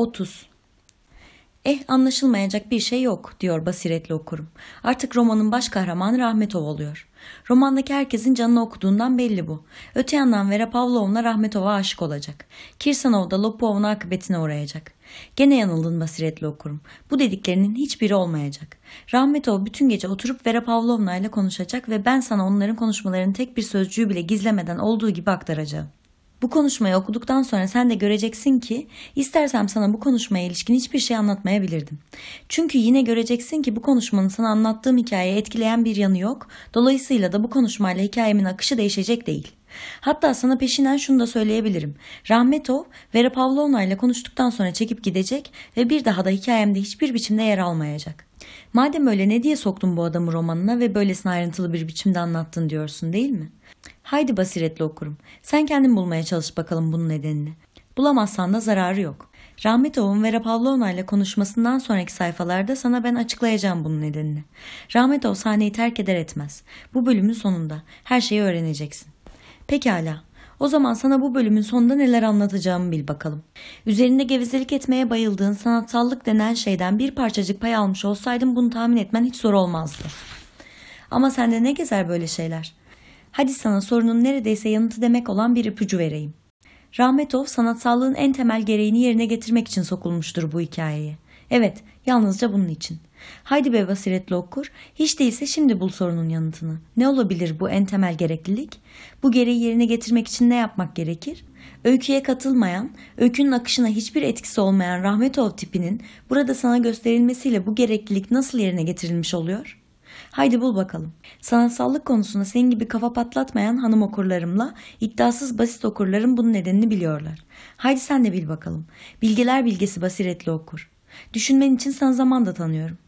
30. Eh anlaşılmayacak bir şey yok diyor basiretli okurum. Artık romanın baş kahramanı Rahmetov oluyor. Romandaki herkesin canını okuduğundan belli bu. Öte yandan Vera Pavlovna Rahmetov'a aşık olacak. Kirsanov da Lopov'un akıbetine uğrayacak. Gene yanıldın basiretli okurum. Bu dediklerinin hiçbiri olmayacak. Rahmetov bütün gece oturup Vera Pavlovna ile konuşacak ve ben sana onların konuşmalarının tek bir sözcüğü bile gizlemeden olduğu gibi aktaracağım. Bu konuşmayı okuduktan sonra sen de göreceksin ki istersem sana bu konuşmaya ilişkin hiçbir şey anlatmayabilirdim. Çünkü yine göreceksin ki bu konuşmanın sana anlattığım hikayeyi etkileyen bir yanı yok. Dolayısıyla da bu konuşmayla hikayemin akışı değişecek değil. Hatta sana peşinen şunu da söyleyebilirim. Rahmetov, Vera Pavlovna ile konuştuktan sonra çekip gidecek ve bir daha da hikayemde hiçbir biçimde yer almayacak. Madem öyle ne diye soktun bu adamı romanına ve böylesine ayrıntılı bir biçimde anlattın diyorsun değil mi?'' Haydi basiretli okurum. Sen kendin bulmaya çalış bakalım bunun nedenini. Bulamazsan da zararı yok. Rahmetov'un Vera Pavlovna ile konuşmasından sonraki sayfalarda sana ben açıklayacağım bunun nedenini. Rahmetov sahneyi terk eder etmez. Bu bölümün sonunda. Her şeyi öğreneceksin. Pekala. O zaman sana bu bölümün sonunda neler anlatacağımı bil bakalım. Üzerinde gevezelik etmeye bayıldığın sanatsallık denen şeyden bir parçacık pay almış olsaydım bunu tahmin etmen hiç zor olmazdı. Ama sende ne gezer böyle şeyler? hadi sana sorunun neredeyse yanıtı demek olan bir ipucu vereyim. Rahmetov sanatsallığın en temel gereğini yerine getirmek için sokulmuştur bu hikayeye. Evet, yalnızca bunun için. Haydi be basiretli okur, hiç değilse şimdi bul sorunun yanıtını. Ne olabilir bu en temel gereklilik? Bu gereği yerine getirmek için ne yapmak gerekir? Öyküye katılmayan, öykünün akışına hiçbir etkisi olmayan Rahmetov tipinin burada sana gösterilmesiyle bu gereklilik nasıl yerine getirilmiş oluyor? Haydi bul bakalım. Sanatsallık konusunda senin gibi kafa patlatmayan hanım okurlarımla iddiasız basit okurlarım bunun nedenini biliyorlar. Haydi sen de bil bakalım. Bilgeler bilgesi basiretli okur. Düşünmen için sana zaman da tanıyorum.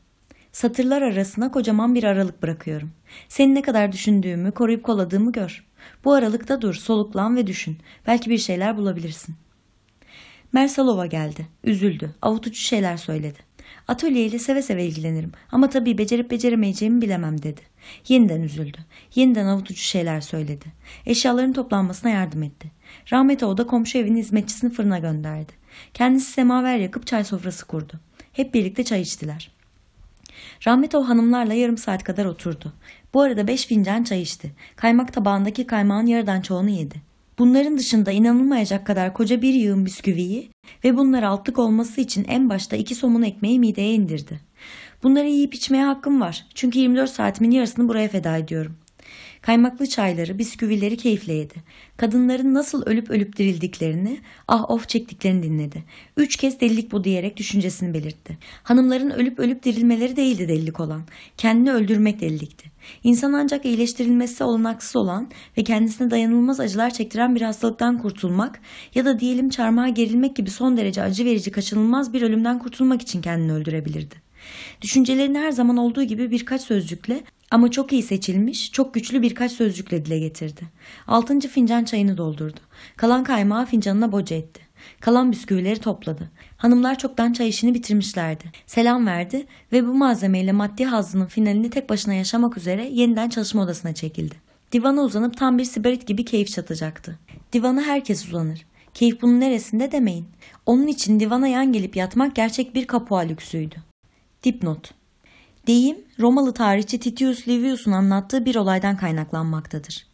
Satırlar arasına kocaman bir aralık bırakıyorum. Seni ne kadar düşündüğümü, koruyup koladığımı gör. Bu aralıkta dur, soluklan ve düşün. Belki bir şeyler bulabilirsin. Mersalova geldi. Üzüldü. Avutucu şeyler söyledi. Atölyeyle seve seve ilgilenirim ama tabii becerip beceremeyeceğimi bilemem dedi. Yeniden üzüldü. Yeniden avutucu şeyler söyledi. Eşyaların toplanmasına yardım etti. Rahmet da komşu evinin hizmetçisini fırına gönderdi. Kendisi semaver yakıp çay sofrası kurdu. Hep birlikte çay içtiler. Rahmet o hanımlarla yarım saat kadar oturdu. Bu arada beş fincan çay içti. Kaymak tabağındaki kaymağın yarıdan çoğunu yedi. Bunların dışında inanılmayacak kadar koca bir yığın bisküviyi ve bunlar altlık olması için en başta iki somun ekmeği mideye indirdi. Bunları yiyip içmeye hakkım var. Çünkü 24 saatimin yarısını buraya feda ediyorum. Kaymaklı çayları, bisküvileri keyifle yedi. Kadınların nasıl ölüp ölüp dirildiklerini, ah of çektiklerini dinledi. Üç kez delilik bu diyerek düşüncesini belirtti. Hanımların ölüp ölüp dirilmeleri değildi delilik olan. Kendini öldürmek delilikti. İnsan ancak iyileştirilmesi olanaksız olan ve kendisine dayanılmaz acılar çektiren bir hastalıktan kurtulmak ya da diyelim çarmıha gerilmek gibi son derece acı verici kaçınılmaz bir ölümden kurtulmak için kendini öldürebilirdi. Düşüncelerini her zaman olduğu gibi birkaç sözcükle ama çok iyi seçilmiş, çok güçlü birkaç sözcükle dile getirdi. Altıncı fincan çayını doldurdu. Kalan kaymağı fincanına boca etti. Kalan bisküvileri topladı. Hanımlar çoktan çay işini bitirmişlerdi. Selam verdi ve bu malzemeyle maddi hazının finalini tek başına yaşamak üzere yeniden çalışma odasına çekildi. Divana uzanıp tam bir sibarit gibi keyif çatacaktı. Divana herkes uzanır. Keyif bunun neresinde demeyin. Onun için divana yan gelip yatmak gerçek bir kapua lüksüydü. Dipnot Deyim, Romalı tarihçi Titius Livius'un anlattığı bir olaydan kaynaklanmaktadır.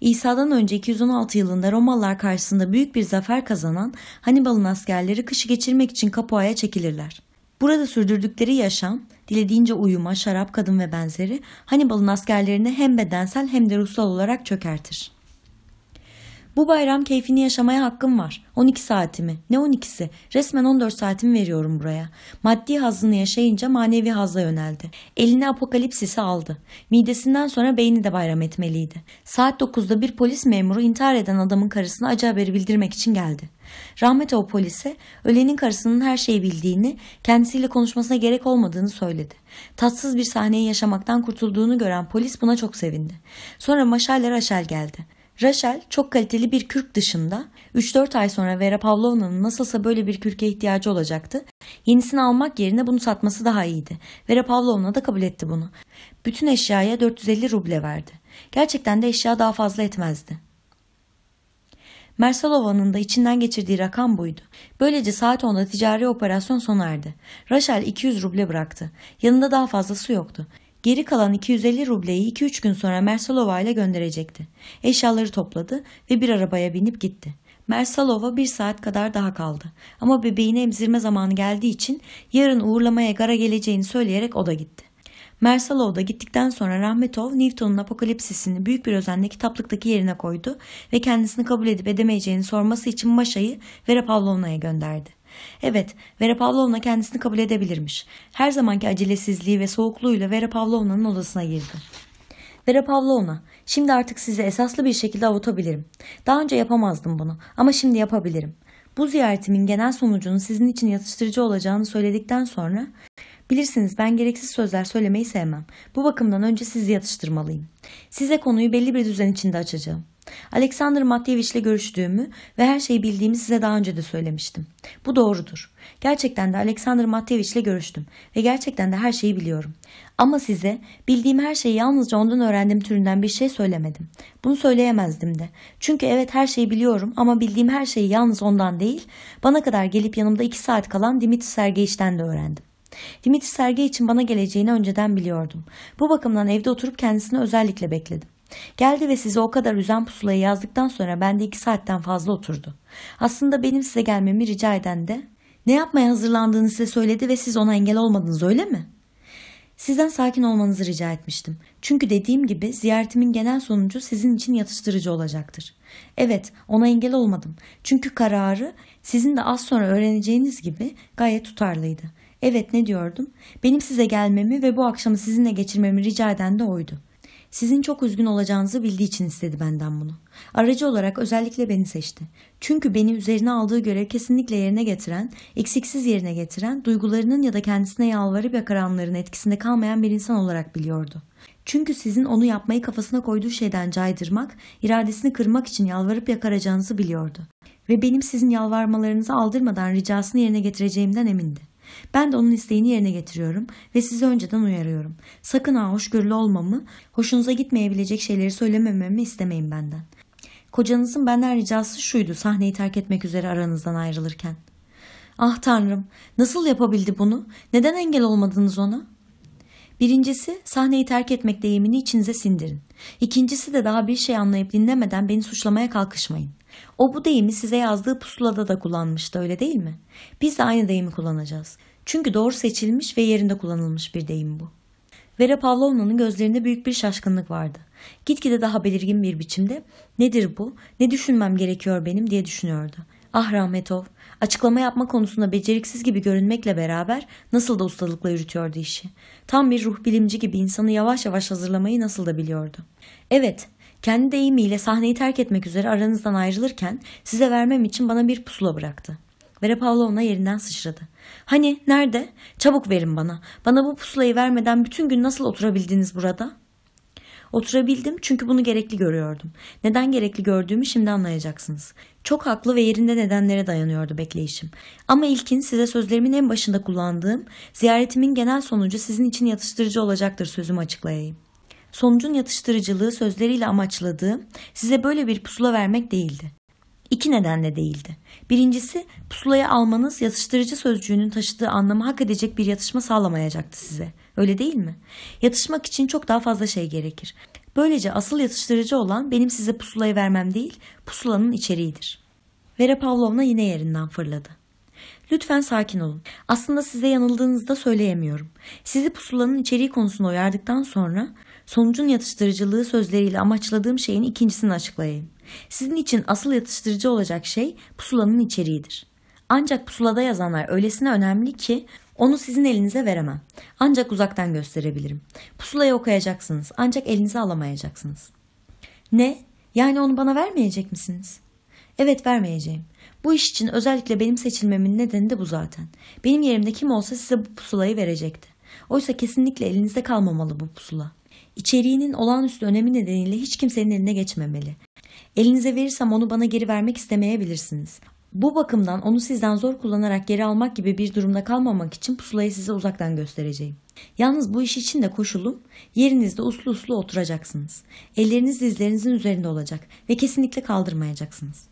İsa'dan önce 216 yılında Romalılar karşısında büyük bir zafer kazanan Hannibal'ın askerleri kışı geçirmek için Capua'ya çekilirler. Burada sürdürdükleri yaşam, dilediğince uyuma, şarap, kadın ve benzeri Hannibal'ın askerlerini hem bedensel hem de ruhsal olarak çökertir. Bu bayram keyfini yaşamaya hakkım var. 12 saatimi. Ne 12'si? Resmen 14 saatimi veriyorum buraya. Maddi hazını yaşayınca manevi hazla yöneldi. Eline apokalipsisi aldı. Midesinden sonra beyni de bayram etmeliydi. Saat 9'da bir polis memuru intihar eden adamın karısına acı haberi bildirmek için geldi. Rahmet o polise ölenin karısının her şeyi bildiğini, kendisiyle konuşmasına gerek olmadığını söyledi. Tatsız bir sahneyi yaşamaktan kurtulduğunu gören polis buna çok sevindi. Sonra Maşal ile Raşel geldi. Rachel çok kaliteli bir kürk dışında 3-4 ay sonra Vera Pavlovna'nın nasılsa böyle bir kürke ihtiyacı olacaktı. Yenisini almak yerine bunu satması daha iyiydi. Vera Pavlovna da kabul etti bunu. Bütün eşyaya 450 ruble verdi. Gerçekten de eşya daha fazla etmezdi. Mersalova'nın da içinden geçirdiği rakam buydu. Böylece saat 10'da ticari operasyon sona erdi. Rachel 200 ruble bıraktı. Yanında daha fazlası yoktu. Geri kalan 250 rubleyi 2-3 gün sonra Mersalova ile gönderecekti. Eşyaları topladı ve bir arabaya binip gitti. Mersalova bir saat kadar daha kaldı. Ama bebeğini emzirme zamanı geldiği için yarın uğurlamaya gara geleceğini söyleyerek o da gitti. Mersalov da gittikten sonra Rahmetov Newton'un apokalipsisini büyük bir özenle kitaplıktaki yerine koydu ve kendisini kabul edip edemeyeceğini sorması için Maşa'yı Vera Pavlovna'ya gönderdi. Evet, Vera Pavlovna kendisini kabul edebilirmiş. Her zamanki acelesizliği ve soğukluğuyla Vera Pavlovna'nın odasına girdi. Vera Pavlovna, şimdi artık sizi esaslı bir şekilde avutabilirim. Daha önce yapamazdım bunu ama şimdi yapabilirim. Bu ziyaretimin genel sonucunun sizin için yatıştırıcı olacağını söyledikten sonra Bilirsiniz ben gereksiz sözler söylemeyi sevmem. Bu bakımdan önce sizi yatıştırmalıyım. Size konuyu belli bir düzen içinde açacağım. Alexander Matyevich ile görüştüğümü ve her şeyi bildiğimi size daha önce de söylemiştim. Bu doğrudur. Gerçekten de Alexander Matyevich ile görüştüm ve gerçekten de her şeyi biliyorum. Ama size bildiğim her şeyi yalnızca ondan öğrendiğim türünden bir şey söylemedim. Bunu söyleyemezdim de. Çünkü evet her şeyi biliyorum ama bildiğim her şeyi yalnız ondan değil, bana kadar gelip yanımda iki saat kalan Dimitri Sergeyich'ten de öğrendim. Dimitri Sergey bana geleceğini önceden biliyordum. Bu bakımdan evde oturup kendisini özellikle bekledim. Geldi ve sizi o kadar üzen pusulayı yazdıktan sonra bende iki saatten fazla oturdu. Aslında benim size gelmemi rica eden de ne yapmaya hazırlandığını size söyledi ve siz ona engel olmadınız öyle mi? Sizden sakin olmanızı rica etmiştim. Çünkü dediğim gibi ziyaretimin genel sonucu sizin için yatıştırıcı olacaktır. Evet, ona engel olmadım. Çünkü kararı sizin de az sonra öğreneceğiniz gibi gayet tutarlıydı. Evet ne diyordum? Benim size gelmemi ve bu akşamı sizinle geçirmemi rica eden de oydu. Sizin çok üzgün olacağınızı bildiği için istedi benden bunu. Aracı olarak özellikle beni seçti. Çünkü beni üzerine aldığı görev kesinlikle yerine getiren, eksiksiz yerine getiren, duygularının ya da kendisine yalvarıp yakaranların etkisinde kalmayan bir insan olarak biliyordu. Çünkü sizin onu yapmayı kafasına koyduğu şeyden caydırmak, iradesini kırmak için yalvarıp yakaracağınızı biliyordu. Ve benim sizin yalvarmalarınızı aldırmadan ricasını yerine getireceğimden emindi. Ben de onun isteğini yerine getiriyorum ve sizi önceden uyarıyorum. Sakın ha hoşgörülü olmamı, hoşunuza gitmeyebilecek şeyleri söylemememi istemeyin benden. Kocanızın benden ricası şuydu sahneyi terk etmek üzere aranızdan ayrılırken. Ah tanrım nasıl yapabildi bunu? Neden engel olmadınız ona? Birincisi sahneyi terk etmek deyimini içinize sindirin. İkincisi de daha bir şey anlayıp dinlemeden beni suçlamaya kalkışmayın. O bu deyimi size yazdığı pusulada da kullanmıştı öyle değil mi? Biz de aynı deyimi kullanacağız. Çünkü doğru seçilmiş ve yerinde kullanılmış bir deyim bu. Vera Pavlovna'nın gözlerinde büyük bir şaşkınlık vardı. Gitgide daha belirgin bir biçimde nedir bu, ne düşünmem gerekiyor benim diye düşünüyordu. Ah Rahmetov, açıklama yapma konusunda beceriksiz gibi görünmekle beraber nasıl da ustalıkla yürütüyordu işi. Tam bir ruh bilimci gibi insanı yavaş yavaş hazırlamayı nasıl da biliyordu. Evet, kendi deyimiyle sahneyi terk etmek üzere aranızdan ayrılırken size vermem için bana bir pusula bıraktı. Vera Pavlovna yerinden sıçradı. Hani nerede? Çabuk verin bana. Bana bu pusulayı vermeden bütün gün nasıl oturabildiniz burada? Oturabildim çünkü bunu gerekli görüyordum. Neden gerekli gördüğümü şimdi anlayacaksınız. Çok haklı ve yerinde nedenlere dayanıyordu bekleyişim. Ama ilkin size sözlerimin en başında kullandığım ziyaretimin genel sonucu sizin için yatıştırıcı olacaktır sözümü açıklayayım sonucun yatıştırıcılığı sözleriyle amaçladığı size böyle bir pusula vermek değildi. İki nedenle değildi. Birincisi pusulaya almanız yatıştırıcı sözcüğünün taşıdığı anlamı hak edecek bir yatışma sağlamayacaktı size. Öyle değil mi? Yatışmak için çok daha fazla şey gerekir. Böylece asıl yatıştırıcı olan benim size pusulayı vermem değil, pusulanın içeriğidir. Vera Pavlovna yine yerinden fırladı. Lütfen sakin olun. Aslında size yanıldığınızı da söyleyemiyorum. Sizi pusulanın içeriği konusunda uyardıktan sonra sonucun yatıştırıcılığı sözleriyle amaçladığım şeyin ikincisini açıklayayım. Sizin için asıl yatıştırıcı olacak şey pusulanın içeriğidir. Ancak pusulada yazanlar öylesine önemli ki onu sizin elinize veremem. Ancak uzaktan gösterebilirim. Pusulayı okuyacaksınız ancak elinize alamayacaksınız. Ne? Yani onu bana vermeyecek misiniz? Evet vermeyeceğim. Bu iş için özellikle benim seçilmemin nedeni de bu zaten. Benim yerimde kim olsa size bu pusulayı verecekti. Oysa kesinlikle elinizde kalmamalı bu pusula. İçeriğinin olağanüstü önemi nedeniyle hiç kimsenin eline geçmemeli. Elinize verirsem onu bana geri vermek istemeyebilirsiniz. Bu bakımdan onu sizden zor kullanarak geri almak gibi bir durumda kalmamak için pusulayı size uzaktan göstereceğim. Yalnız bu iş için de koşulum yerinizde uslu uslu oturacaksınız. Elleriniz dizlerinizin üzerinde olacak ve kesinlikle kaldırmayacaksınız.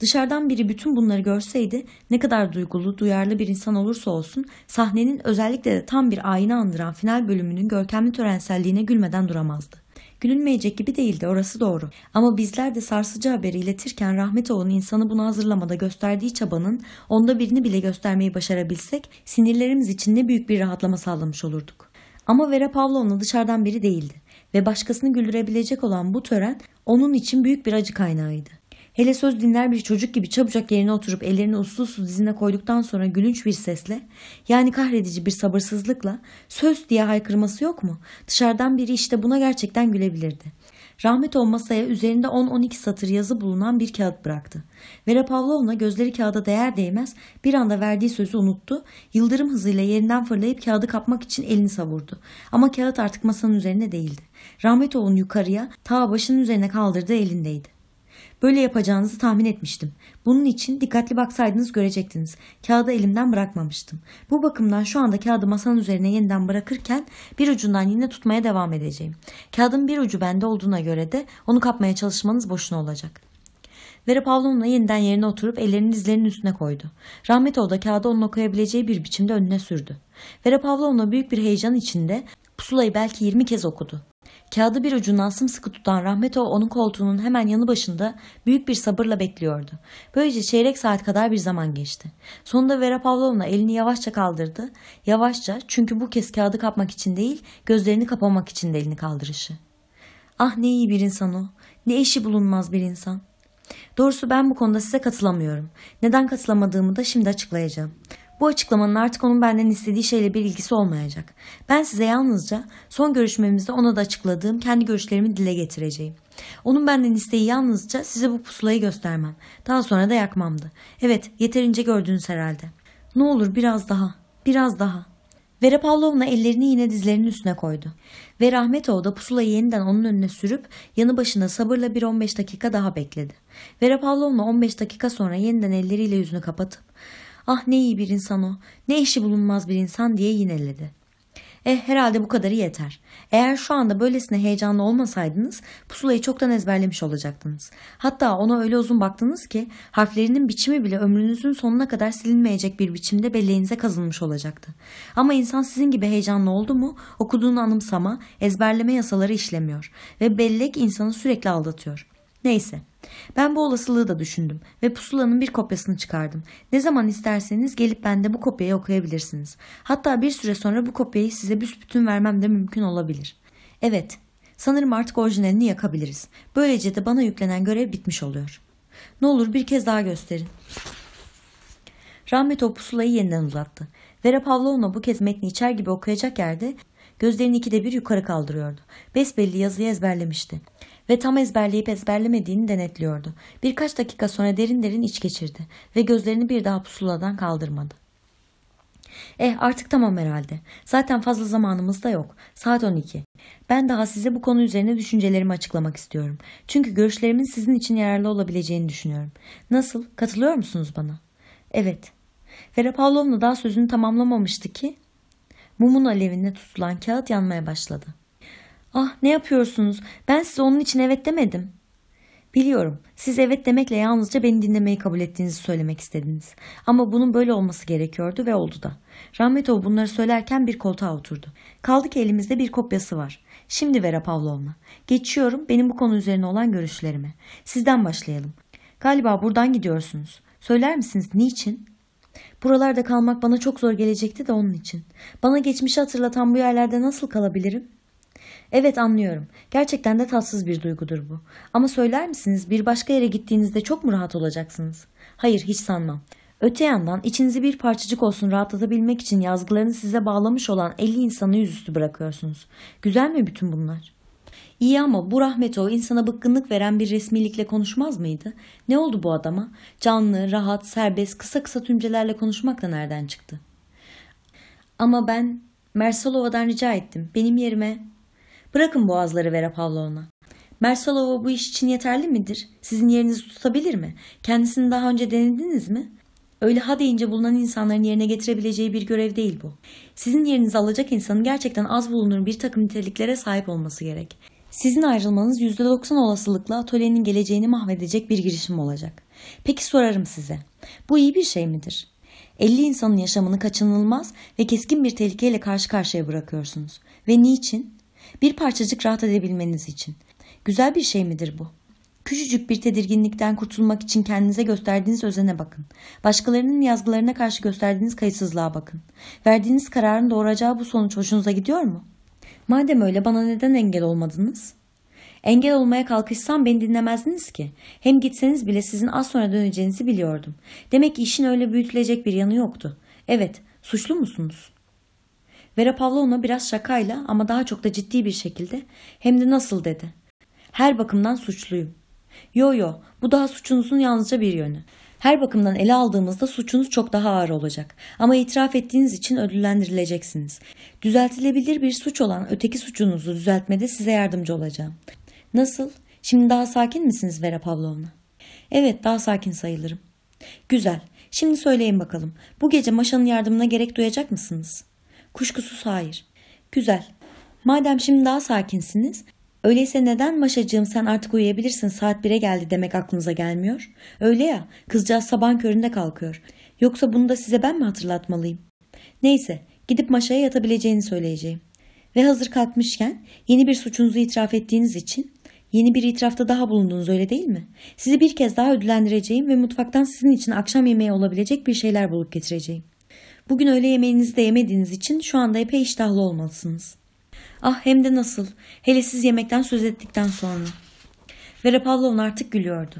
Dışarıdan biri bütün bunları görseydi ne kadar duygulu, duyarlı bir insan olursa olsun sahnenin özellikle de tam bir ayna andıran final bölümünün görkemli törenselliğine gülmeden duramazdı. Gülünmeyecek gibi değildi orası doğru. Ama bizler de sarsıcı haberi iletirken Rahmetoğlu'nun insanı bunu hazırlamada gösterdiği çabanın onda birini bile göstermeyi başarabilsek sinirlerimiz için ne büyük bir rahatlama sağlamış olurduk. Ama Vera Pavlovna dışarıdan biri değildi ve başkasını güldürebilecek olan bu tören onun için büyük bir acı kaynağıydı. Hele söz dinler bir çocuk gibi çabucak yerine oturup ellerini uslu uslu dizine koyduktan sonra gülünç bir sesle yani kahredici bir sabırsızlıkla söz diye haykırması yok mu? Dışarıdan biri işte buna gerçekten gülebilirdi. Rahmet o masaya üzerinde 10-12 satır yazı bulunan bir kağıt bıraktı. Vera Pavlovna gözleri kağıda değer değmez bir anda verdiği sözü unuttu. Yıldırım hızıyla yerinden fırlayıp kağıdı kapmak için elini savurdu. Ama kağıt artık masanın üzerinde değildi. Rahmet yukarıya ta başının üzerine kaldırdığı elindeydi. Böyle yapacağınızı tahmin etmiştim. Bunun için dikkatli baksaydınız görecektiniz. Kağıdı elimden bırakmamıştım. Bu bakımdan şu anda kağıdı masanın üzerine yeniden bırakırken bir ucundan yine tutmaya devam edeceğim. Kağıdın bir ucu bende olduğuna göre de onu kapmaya çalışmanız boşuna olacak.'' Vera Pavlovna yeniden yerine oturup ellerini dizlerinin üstüne koydu. Rahmet da kağıdı onun okuyabileceği bir biçimde önüne sürdü. Vera Pavlovna büyük bir heyecan içinde Pusulayı belki 20 kez okudu. Kağıdı bir ucundan sımsıkı tutan Rahmet onun koltuğunun hemen yanı başında büyük bir sabırla bekliyordu. Böylece çeyrek saat kadar bir zaman geçti. Sonunda Vera Pavlovna elini yavaşça kaldırdı. Yavaşça çünkü bu kez kağıdı kapmak için değil gözlerini kapamak için de elini kaldırışı. Ah ne iyi bir insan o. Ne eşi bulunmaz bir insan. Doğrusu ben bu konuda size katılamıyorum. Neden katılamadığımı da şimdi açıklayacağım. Bu açıklamanın artık onun benden istediği şeyle bir ilgisi olmayacak. Ben size yalnızca son görüşmemizde ona da açıkladığım kendi görüşlerimi dile getireceğim. Onun benden isteği yalnızca size bu pusulayı göstermem. Daha sonra da yakmamdı. Evet, yeterince gördünüz herhalde. Ne olur biraz daha, biraz daha. Vera Pavlovna ellerini yine dizlerinin üstüne koydu. Ve Rahmetov da pusulayı yeniden onun önüne sürüp yanı başında sabırla bir 15 dakika daha bekledi. Vera Pavlovna 15 dakika sonra yeniden elleriyle yüzünü kapatıp Ah ne iyi bir insan o. Ne eşi bulunmaz bir insan diye yineledi. Eh herhalde bu kadarı yeter. Eğer şu anda böylesine heyecanlı olmasaydınız pusulayı çoktan ezberlemiş olacaktınız. Hatta ona öyle uzun baktınız ki harflerinin biçimi bile ömrünüzün sonuna kadar silinmeyecek bir biçimde belleğinize kazınmış olacaktı. Ama insan sizin gibi heyecanlı oldu mu okuduğunu anımsama, ezberleme yasaları işlemiyor ve bellek insanı sürekli aldatıyor. Neyse. Ben bu olasılığı da düşündüm ve pusulanın bir kopyasını çıkardım. Ne zaman isterseniz gelip bende bu kopyayı okuyabilirsiniz. Hatta bir süre sonra bu kopyayı size büsbütün vermem de mümkün olabilir. Evet, sanırım artık orijinalini yakabiliriz. Böylece de bana yüklenen görev bitmiş oluyor. Ne olur bir kez daha gösterin. Rahmet o pusulayı yeniden uzattı. Vera Pavlovna bu kez metni içer gibi okuyacak yerde gözlerini ikide bir yukarı kaldırıyordu. Besbelli yazıyı ezberlemişti ve tam ezberleyip ezberlemediğini denetliyordu. Birkaç dakika sonra derin derin iç geçirdi ve gözlerini bir daha pusuladan kaldırmadı. Eh artık tamam herhalde. Zaten fazla zamanımız da yok. Saat 12. Ben daha size bu konu üzerine düşüncelerimi açıklamak istiyorum. Çünkü görüşlerimin sizin için yararlı olabileceğini düşünüyorum. Nasıl? Katılıyor musunuz bana? Evet. Vera Pavlovna daha sözünü tamamlamamıştı ki mumun alevinde tutulan kağıt yanmaya başladı. Ah ne yapıyorsunuz? Ben size onun için evet demedim. Biliyorum. Siz evet demekle yalnızca beni dinlemeyi kabul ettiğinizi söylemek istediniz. Ama bunun böyle olması gerekiyordu ve oldu da. Rahmetov bunları söylerken bir koltuğa oturdu. Kaldı ki elimizde bir kopyası var. Şimdi Vera Pavlovna. Geçiyorum benim bu konu üzerine olan görüşlerime. Sizden başlayalım. Galiba buradan gidiyorsunuz. Söyler misiniz niçin? Buralarda kalmak bana çok zor gelecekti de onun için. Bana geçmişi hatırlatan bu yerlerde nasıl kalabilirim?'' Evet anlıyorum. Gerçekten de tatsız bir duygudur bu. Ama söyler misiniz bir başka yere gittiğinizde çok mu rahat olacaksınız? Hayır hiç sanmam. Öte yandan içinizi bir parçacık olsun rahatlatabilmek için yazgılarını size bağlamış olan 50 insanı yüzüstü bırakıyorsunuz. Güzel mi bütün bunlar? İyi ama bu rahmet o insana bıkkınlık veren bir resmilikle konuşmaz mıydı? Ne oldu bu adama? Canlı, rahat, serbest, kısa kısa tümcelerle konuşmak da nereden çıktı? Ama ben Mersalova'dan rica ettim. Benim yerime Bırakın boğazları Vera Pavlovna. Mersalova bu iş için yeterli midir? Sizin yerinizi tutabilir mi? Kendisini daha önce denediniz mi? Öyle ha deyince bulunan insanların yerine getirebileceği bir görev değil bu. Sizin yerinizi alacak insanın gerçekten az bulunur bir takım niteliklere sahip olması gerek. Sizin ayrılmanız %90 olasılıkla atölyenin geleceğini mahvedecek bir girişim olacak. Peki sorarım size. Bu iyi bir şey midir? 50 insanın yaşamını kaçınılmaz ve keskin bir tehlikeyle karşı karşıya bırakıyorsunuz. Ve niçin? Bir parçacık rahat edebilmeniz için. Güzel bir şey midir bu? Küçücük bir tedirginlikten kurtulmak için kendinize gösterdiğiniz özene bakın. Başkalarının yazgılarına karşı gösterdiğiniz kayıtsızlığa bakın. Verdiğiniz kararın doğuracağı bu sonuç hoşunuza gidiyor mu? Madem öyle bana neden engel olmadınız? Engel olmaya kalkışsam beni dinlemezdiniz ki. Hem gitseniz bile sizin az sonra döneceğinizi biliyordum. Demek ki işin öyle büyütülecek bir yanı yoktu. Evet, suçlu musunuz?'' Vera Pavlovna biraz şakayla ama daha çok da ciddi bir şekilde hem de nasıl dedi. Her bakımdan suçluyum. Yo yo bu daha suçunuzun yalnızca bir yönü. Her bakımdan ele aldığımızda suçunuz çok daha ağır olacak. Ama itiraf ettiğiniz için ödüllendirileceksiniz. Düzeltilebilir bir suç olan öteki suçunuzu düzeltmede size yardımcı olacağım. Nasıl? Şimdi daha sakin misiniz Vera Pavlovna? Evet daha sakin sayılırım. Güzel. Şimdi söyleyin bakalım. Bu gece Maşa'nın yardımına gerek duyacak mısınız? Kuşkusuz hayır. Güzel. Madem şimdi daha sakinsiniz, öyleyse neden Maşacığım sen artık uyuyabilirsin saat 1'e geldi demek aklınıza gelmiyor? Öyle ya, kızcağız sabahın köründe kalkıyor. Yoksa bunu da size ben mi hatırlatmalıyım? Neyse, gidip Maşa'ya yatabileceğini söyleyeceğim. Ve hazır kalkmışken yeni bir suçunuzu itiraf ettiğiniz için Yeni bir itirafta daha bulundunuz öyle değil mi? Sizi bir kez daha ödüllendireceğim ve mutfaktan sizin için akşam yemeği olabilecek bir şeyler bulup getireceğim. Bugün öğle yemeğinizi de yemediğiniz için şu anda epey iştahlı olmalısınız. Ah hem de nasıl. Hele siz yemekten söz ettikten sonra. Vera Pavlovna artık gülüyordu.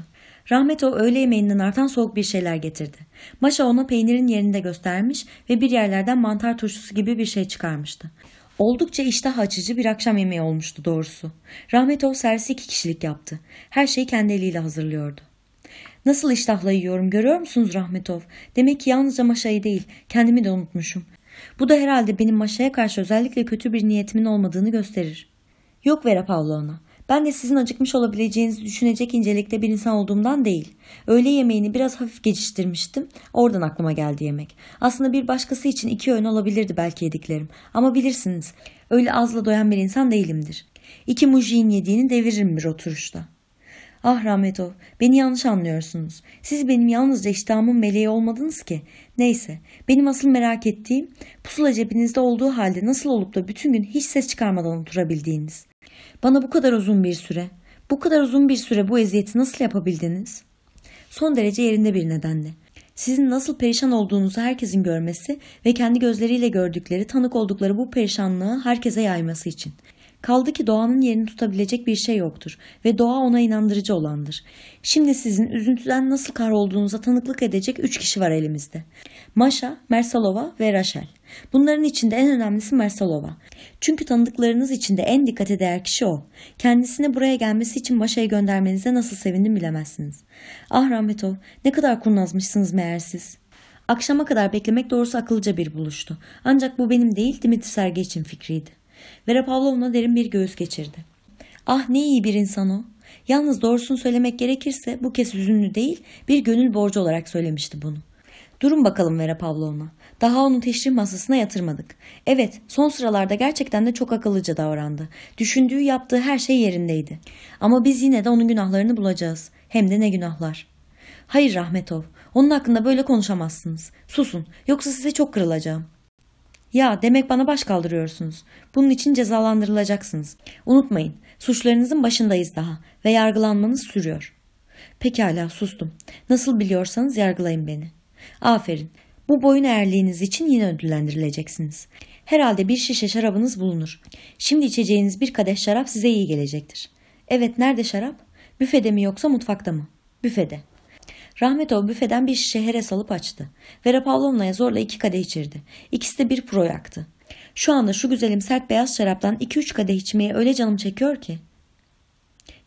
Rahmet o öğle yemeğinden artan soğuk bir şeyler getirdi. Maşa ona peynirin yerini de göstermiş ve bir yerlerden mantar turşusu gibi bir şey çıkarmıştı. Oldukça iştah açıcı bir akşam yemeği olmuştu doğrusu. Rahmet o servisi iki kişilik yaptı. Her şeyi kendi eliyle hazırlıyordu. Nasıl iştahla yiyorum görüyor musunuz Rahmetov? Demek ki yalnızca maşayı değil kendimi de unutmuşum. Bu da herhalde benim maşaya karşı özellikle kötü bir niyetimin olmadığını gösterir. Yok Vera Pavlovna. Ben de sizin acıkmış olabileceğinizi düşünecek incelikte bir insan olduğumdan değil. Öğle yemeğini biraz hafif geciştirmiştim. Oradan aklıma geldi yemek. Aslında bir başkası için iki öğün olabilirdi belki yediklerim. Ama bilirsiniz öyle azla doyan bir insan değilimdir. İki mujiğin yediğini deviririm bir oturuşta.'' Ah rahmeto, beni yanlış anlıyorsunuz. Siz benim yalnızca iştahımın meleği olmadınız ki. Neyse, benim asıl merak ettiğim pusula cebinizde olduğu halde nasıl olup da bütün gün hiç ses çıkarmadan oturabildiğiniz. Bana bu kadar uzun bir süre, bu kadar uzun bir süre bu eziyeti nasıl yapabildiniz? Son derece yerinde bir nedenle. Sizin nasıl perişan olduğunuzu herkesin görmesi ve kendi gözleriyle gördükleri, tanık oldukları bu perişanlığı herkese yayması için.'' Kaldı ki doğanın yerini tutabilecek bir şey yoktur ve doğa ona inandırıcı olandır. Şimdi sizin üzüntüden nasıl kar olduğunuza tanıklık edecek üç kişi var elimizde. Maşa, Mersalova ve Raşel. Bunların içinde en önemlisi Mersalova. Çünkü tanıdıklarınız içinde en dikkat değer kişi o. Kendisine buraya gelmesi için Maşa'yı göndermenize nasıl sevindim bilemezsiniz. Ah Rahmetov, ne kadar kurnazmışsınız meğer siz.'' Akşama kadar beklemek doğrusu akıllıca bir buluştu. Ancak bu benim değil Dimitri Sergey için fikriydi. Vera Pavlovna derin bir göğüs geçirdi. Ah ne iyi bir insan o. Yalnız doğrusunu söylemek gerekirse bu kez üzünlü değil bir gönül borcu olarak söylemişti bunu. Durun bakalım Vera Pavlovna. Daha onu teşrih masasına yatırmadık. Evet, son sıralarda gerçekten de çok akıllıca davrandı. Düşündüğü, yaptığı her şey yerindeydi. Ama biz yine de onun günahlarını bulacağız. Hem de ne günahlar. Hayır Rahmetov, onun hakkında böyle konuşamazsınız. Susun, yoksa size çok kırılacağım.'' Ya demek bana baş kaldırıyorsunuz. Bunun için cezalandırılacaksınız. Unutmayın suçlarınızın başındayız daha ve yargılanmanız sürüyor. Pekala sustum. Nasıl biliyorsanız yargılayın beni. Aferin. Bu boyun eğerliğiniz için yine ödüllendirileceksiniz. Herhalde bir şişe şarabınız bulunur. Şimdi içeceğiniz bir kadeh şarap size iyi gelecektir. Evet nerede şarap? Büfede mi yoksa mutfakta mı? Büfede. Rahmet o büfeden bir şişe heres alıp açtı. Vera Pavlovna'ya zorla iki kadeh içirdi. İkisi de bir pro yaktı. Şu anda şu güzelim sert beyaz şaraptan iki üç kadeh içmeye öyle canım çekiyor ki.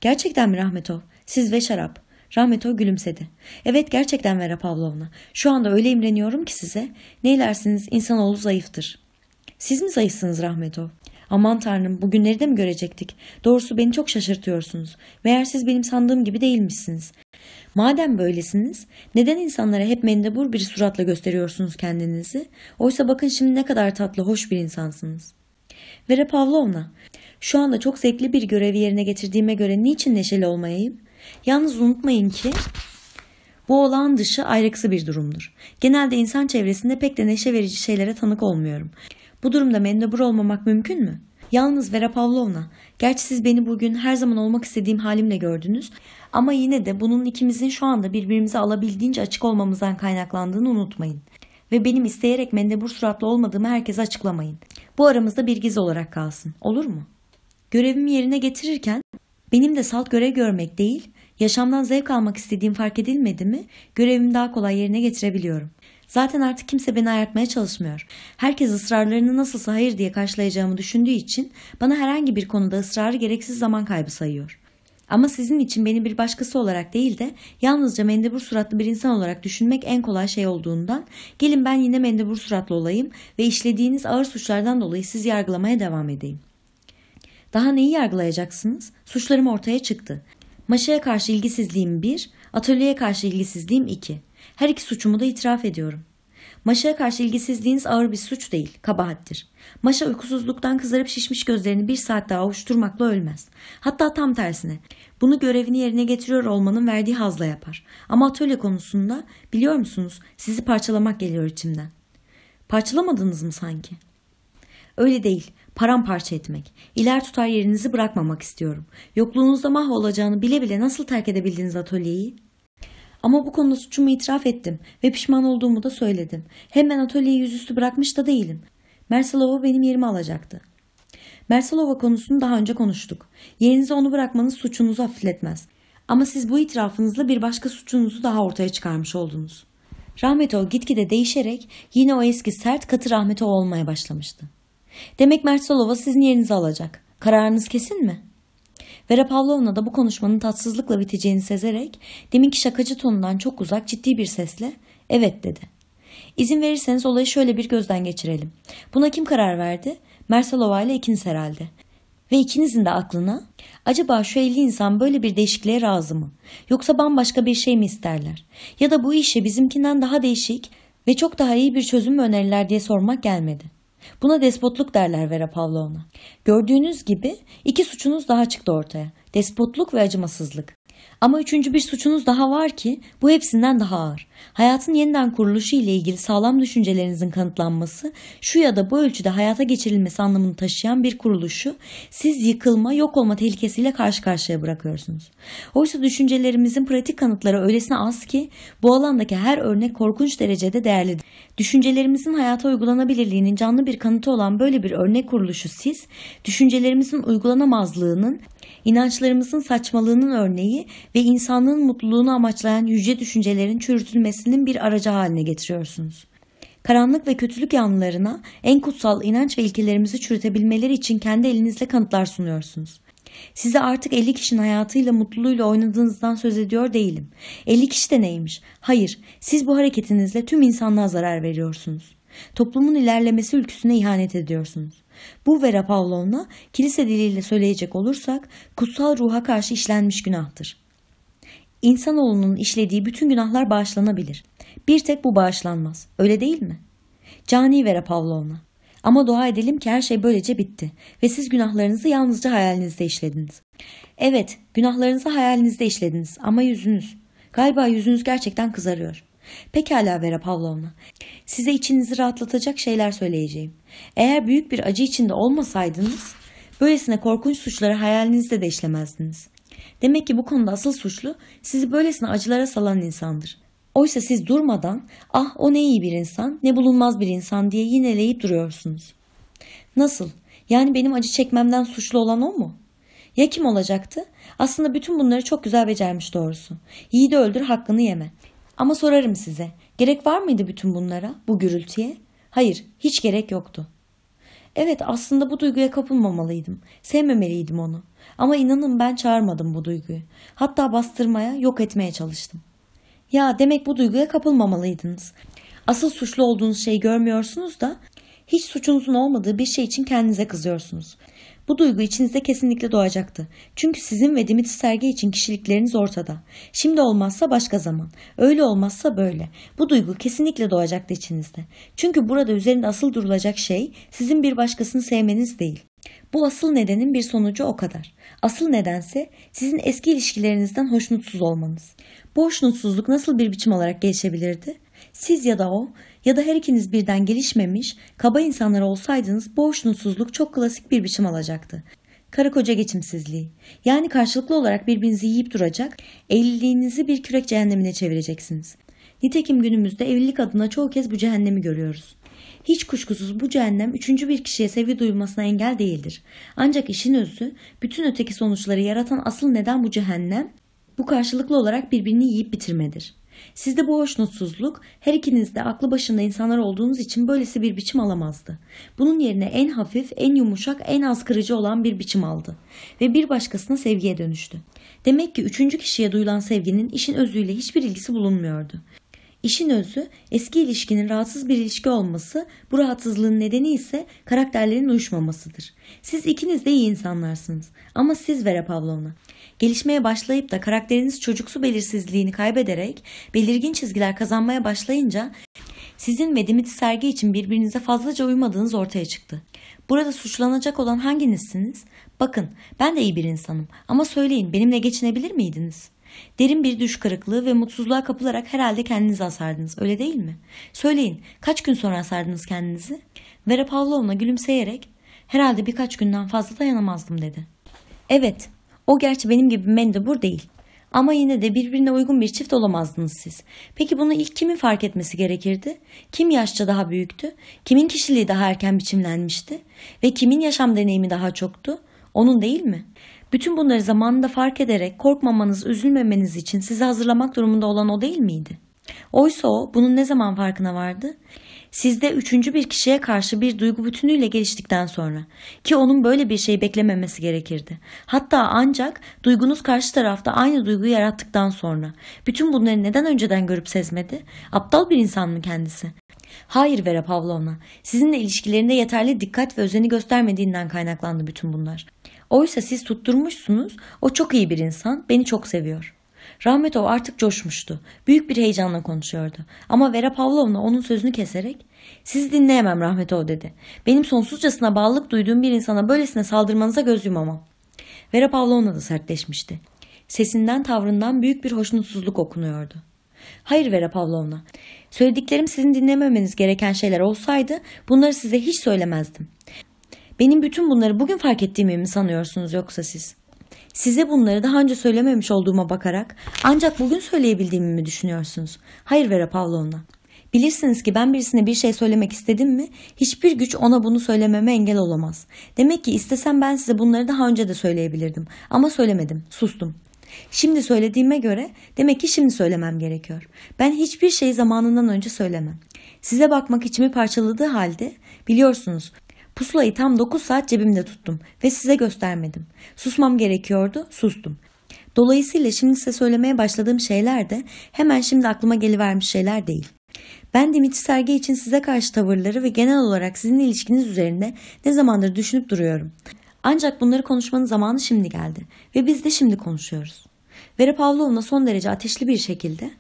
Gerçekten mi Rahmetov? Siz ve şarap. Rahmetov gülümsedi. Evet gerçekten Vera Pavlovna. Şu anda öyle imreniyorum ki size. Neylersiniz insanoğlu zayıftır. Siz mi zayıfsınız Rahmetov? Aman tanrım bugünleri de mi görecektik? Doğrusu beni çok şaşırtıyorsunuz. Meğer siz benim sandığım gibi değilmişsiniz. Madem böylesiniz, neden insanlara hep mendebur bir suratla gösteriyorsunuz kendinizi? Oysa bakın şimdi ne kadar tatlı, hoş bir insansınız. Vera Pavlovna, şu anda çok zevkli bir görevi yerine getirdiğime göre niçin neşeli olmayayım? Yalnız unutmayın ki bu olağan dışı ayrıksı bir durumdur. Genelde insan çevresinde pek de neşe verici şeylere tanık olmuyorum.'' Bu durumda mendebur olmamak mümkün mü? Yalnız Vera Pavlovna, gerçi siz beni bugün her zaman olmak istediğim halimle gördünüz ama yine de bunun ikimizin şu anda birbirimize alabildiğince açık olmamızdan kaynaklandığını unutmayın. Ve benim isteyerek mendebur suratlı olmadığımı herkese açıklamayın. Bu aramızda bir giz olarak kalsın. Olur mu? Görevimi yerine getirirken benim de salt görev görmek değil, yaşamdan zevk almak istediğim fark edilmedi mi görevimi daha kolay yerine getirebiliyorum. Zaten artık kimse beni ayartmaya çalışmıyor. Herkes ısrarlarını nasılsa hayır diye karşılayacağımı düşündüğü için bana herhangi bir konuda ısrarı gereksiz zaman kaybı sayıyor. Ama sizin için beni bir başkası olarak değil de yalnızca mendebur suratlı bir insan olarak düşünmek en kolay şey olduğundan gelin ben yine mendebur suratlı olayım ve işlediğiniz ağır suçlardan dolayı sizi yargılamaya devam edeyim. Daha neyi yargılayacaksınız? Suçlarım ortaya çıktı. Maşaya karşı ilgisizliğim 1, atölyeye karşı ilgisizliğim 2. Her iki suçumu da itiraf ediyorum. Maşa'ya karşı ilgisizliğiniz ağır bir suç değil, kabahattir. Maşa uykusuzluktan kızarıp şişmiş gözlerini bir saat daha avuşturmakla ölmez. Hatta tam tersine. Bunu görevini yerine getiriyor olmanın verdiği hazla yapar. Ama atölye konusunda biliyor musunuz sizi parçalamak geliyor içimden. Parçalamadınız mı sanki? Öyle değil paramparça etmek, İler tutar yerinizi bırakmamak istiyorum. Yokluğunuzda mahvolacağını bile bile nasıl terk edebildiniz atölyeyi? Ama bu konuda suçumu itiraf ettim ve pişman olduğumu da söyledim. Hemen atölyeyi yüzüstü bırakmış da değilim. Mersalova benim yerimi alacaktı. Mersalova konusunu daha önce konuştuk. Yerinize onu bırakmanız suçunuzu hafifletmez. Ama siz bu itirafınızla bir başka suçunuzu daha ortaya çıkarmış oldunuz. Rahmetol gitgide değişerek yine o eski sert katı Rahmetol olmaya başlamıştı. Demek Mersalova sizin yerinizi alacak. Kararınız kesin mi?'' Vera Pavlovna da bu konuşmanın tatsızlıkla biteceğini sezerek deminki şakacı tonundan çok uzak ciddi bir sesle evet dedi. İzin verirseniz olayı şöyle bir gözden geçirelim. Buna kim karar verdi? Mersalova ile ikiniz herhalde. Ve ikinizin de aklına acaba şu 50 insan böyle bir değişikliğe razı mı? Yoksa bambaşka bir şey mi isterler? Ya da bu işe bizimkinden daha değişik ve çok daha iyi bir çözüm mü önerirler diye sormak gelmedi. Buna despotluk derler Vera Pavlovna. Gördüğünüz gibi iki suçunuz daha çıktı ortaya. Despotluk ve acımasızlık. Ama üçüncü bir suçunuz daha var ki bu hepsinden daha ağır. Hayatın yeniden kuruluşu ile ilgili sağlam düşüncelerinizin kanıtlanması şu ya da bu ölçüde hayata geçirilmesi anlamını taşıyan bir kuruluşu siz yıkılma, yok olma tehlikesiyle karşı karşıya bırakıyorsunuz. Oysa düşüncelerimizin pratik kanıtları öylesine az ki bu alandaki her örnek korkunç derecede değerlidir. Düşüncelerimizin hayata uygulanabilirliğinin canlı bir kanıtı olan böyle bir örnek kuruluşu siz, düşüncelerimizin uygulanamazlığının inançlarımızın saçmalığının örneği ve insanlığın mutluluğunu amaçlayan yüce düşüncelerin çürütülmesinin bir aracı haline getiriyorsunuz. Karanlık ve kötülük yanlarına en kutsal inanç ve ilkelerimizi çürütebilmeleri için kendi elinizle kanıtlar sunuyorsunuz. Size artık 50 kişinin hayatıyla mutluluğuyla oynadığınızdan söz ediyor değilim. 50 kişi de neymiş? Hayır, siz bu hareketinizle tüm insanlığa zarar veriyorsunuz. Toplumun ilerlemesi ülküsüne ihanet ediyorsunuz. Bu Vera Pavlovna kilise diliyle söyleyecek olursak kutsal ruha karşı işlenmiş günahtır. İnsanoğlunun işlediği bütün günahlar bağışlanabilir. Bir tek bu bağışlanmaz. Öyle değil mi? Cani Vera Pavlovna. Ama dua edelim ki her şey böylece bitti ve siz günahlarınızı yalnızca hayalinizde işlediniz. Evet, günahlarınızı hayalinizde işlediniz ama yüzünüz. Galiba yüzünüz gerçekten kızarıyor. Pekala Vera Pavlovna. Size içinizi rahatlatacak şeyler söyleyeceğim. Eğer büyük bir acı içinde olmasaydınız, böylesine korkunç suçları hayalinizde de işlemezdiniz. Demek ki bu konuda asıl suçlu sizi böylesine acılara salan insandır. Oysa siz durmadan ah o ne iyi bir insan ne bulunmaz bir insan diye yineleyip duruyorsunuz. Nasıl? Yani benim acı çekmemden suçlu olan o mu? Ya kim olacaktı? Aslında bütün bunları çok güzel becermiş doğrusu. Yiğidi öldür hakkını yeme. Ama sorarım size, gerek var mıydı bütün bunlara, bu gürültüye? Hayır, hiç gerek yoktu. Evet, aslında bu duyguya kapılmamalıydım. Sevmemeliydim onu. Ama inanın ben çağırmadım bu duyguyu. Hatta bastırmaya, yok etmeye çalıştım. Ya demek bu duyguya kapılmamalıydınız. Asıl suçlu olduğunuz şeyi görmüyorsunuz da hiç suçunuzun olmadığı bir şey için kendinize kızıyorsunuz. Bu duygu içinizde kesinlikle doğacaktı. Çünkü sizin ve Dimitri Sergey için kişilikleriniz ortada. Şimdi olmazsa başka zaman. Öyle olmazsa böyle. Bu duygu kesinlikle doğacaktı içinizde. Çünkü burada üzerinde asıl durulacak şey sizin bir başkasını sevmeniz değil. Bu asıl nedenin bir sonucu o kadar. Asıl nedense sizin eski ilişkilerinizden hoşnutsuz olmanız. Bu hoşnutsuzluk nasıl bir biçim olarak gelişebilirdi? Siz ya da o ya da her ikiniz birden gelişmemiş, kaba insanlar olsaydınız bu çok klasik bir biçim alacaktı. Karı koca geçimsizliği. Yani karşılıklı olarak birbirinizi yiyip duracak, evliliğinizi bir kürek cehennemine çevireceksiniz. Nitekim günümüzde evlilik adına çoğu kez bu cehennemi görüyoruz. Hiç kuşkusuz bu cehennem üçüncü bir kişiye sevgi duyulmasına engel değildir. Ancak işin özü, bütün öteki sonuçları yaratan asıl neden bu cehennem, bu karşılıklı olarak birbirini yiyip bitirmedir. Sizde bu hoşnutsuzluk her ikiniz de aklı başında insanlar olduğunuz için böylesi bir biçim alamazdı. Bunun yerine en hafif, en yumuşak, en az kırıcı olan bir biçim aldı ve bir başkasına sevgiye dönüştü. Demek ki üçüncü kişiye duyulan sevginin işin özüyle hiçbir ilgisi bulunmuyordu. İşin özü eski ilişkinin rahatsız bir ilişki olması, bu rahatsızlığın nedeni ise karakterlerin uyuşmamasıdır. Siz ikiniz de iyi insanlarsınız ama siz Vera Pavlovna Gelişmeye başlayıp da karakteriniz çocuksu belirsizliğini kaybederek belirgin çizgiler kazanmaya başlayınca sizin ve Dimitri sergi için birbirinize fazlaca uymadığınız ortaya çıktı. Burada suçlanacak olan hanginizsiniz? Bakın ben de iyi bir insanım ama söyleyin benimle geçinebilir miydiniz? Derin bir düş kırıklığı ve mutsuzluğa kapılarak herhalde kendinizi asardınız öyle değil mi? Söyleyin kaç gün sonra asardınız kendinizi? Vera Pavlovna gülümseyerek herhalde birkaç günden fazla dayanamazdım dedi. Evet o gerçi benim gibi mendebur değil. Ama yine de birbirine uygun bir çift olamazdınız siz. Peki bunu ilk kimin fark etmesi gerekirdi? Kim yaşça daha büyüktü? Kimin kişiliği daha erken biçimlenmişti? Ve kimin yaşam deneyimi daha çoktu? Onun değil mi? Bütün bunları zamanında fark ederek korkmamanız, üzülmemeniz için sizi hazırlamak durumunda olan o değil miydi? Oysa o bunun ne zaman farkına vardı? Sizde üçüncü bir kişiye karşı bir duygu bütünüyle geliştikten sonra ki onun böyle bir şey beklememesi gerekirdi. Hatta ancak duygunuz karşı tarafta aynı duyguyu yarattıktan sonra. Bütün bunları neden önceden görüp sezmedi? Aptal bir insan mı kendisi? Hayır Vera Pavlovna, sizinle ilişkilerinde yeterli dikkat ve özeni göstermediğinden kaynaklandı bütün bunlar. Oysa siz tutturmuşsunuz, o çok iyi bir insan, beni çok seviyor.'' Rahmetov artık coşmuştu. Büyük bir heyecanla konuşuyordu. Ama Vera Pavlovna onun sözünü keserek ''Sizi dinleyemem Rahmetov'' dedi. ''Benim sonsuzcasına bağlılık duyduğum bir insana böylesine saldırmanıza göz yumamam.'' Vera Pavlovna da sertleşmişti. Sesinden tavrından büyük bir hoşnutsuzluk okunuyordu. ''Hayır Vera Pavlovna, söylediklerim sizin dinlememeniz gereken şeyler olsaydı bunları size hiç söylemezdim. Benim bütün bunları bugün fark ettiğimi mi sanıyorsunuz yoksa siz?'' Size bunları daha önce söylememiş olduğuma bakarak ancak bugün söyleyebildiğimi mi düşünüyorsunuz? Hayır Vera Pavlovna. Bilirsiniz ki ben birisine bir şey söylemek istedim mi hiçbir güç ona bunu söylememe engel olamaz. Demek ki istesem ben size bunları daha önce de söyleyebilirdim ama söylemedim, sustum. Şimdi söylediğime göre demek ki şimdi söylemem gerekiyor. Ben hiçbir şeyi zamanından önce söylemem. Size bakmak içimi parçaladığı halde biliyorsunuz Pusulayı tam 9 saat cebimde tuttum ve size göstermedim. Susmam gerekiyordu, sustum. Dolayısıyla şimdi size söylemeye başladığım şeyler de hemen şimdi aklıma gelivermiş şeyler değil. Ben Dimitri sergi için size karşı tavırları ve genel olarak sizin ilişkiniz üzerinde ne zamandır düşünüp duruyorum. Ancak bunları konuşmanın zamanı şimdi geldi ve biz de şimdi konuşuyoruz. Vera Pavlovna son derece ateşli bir şekilde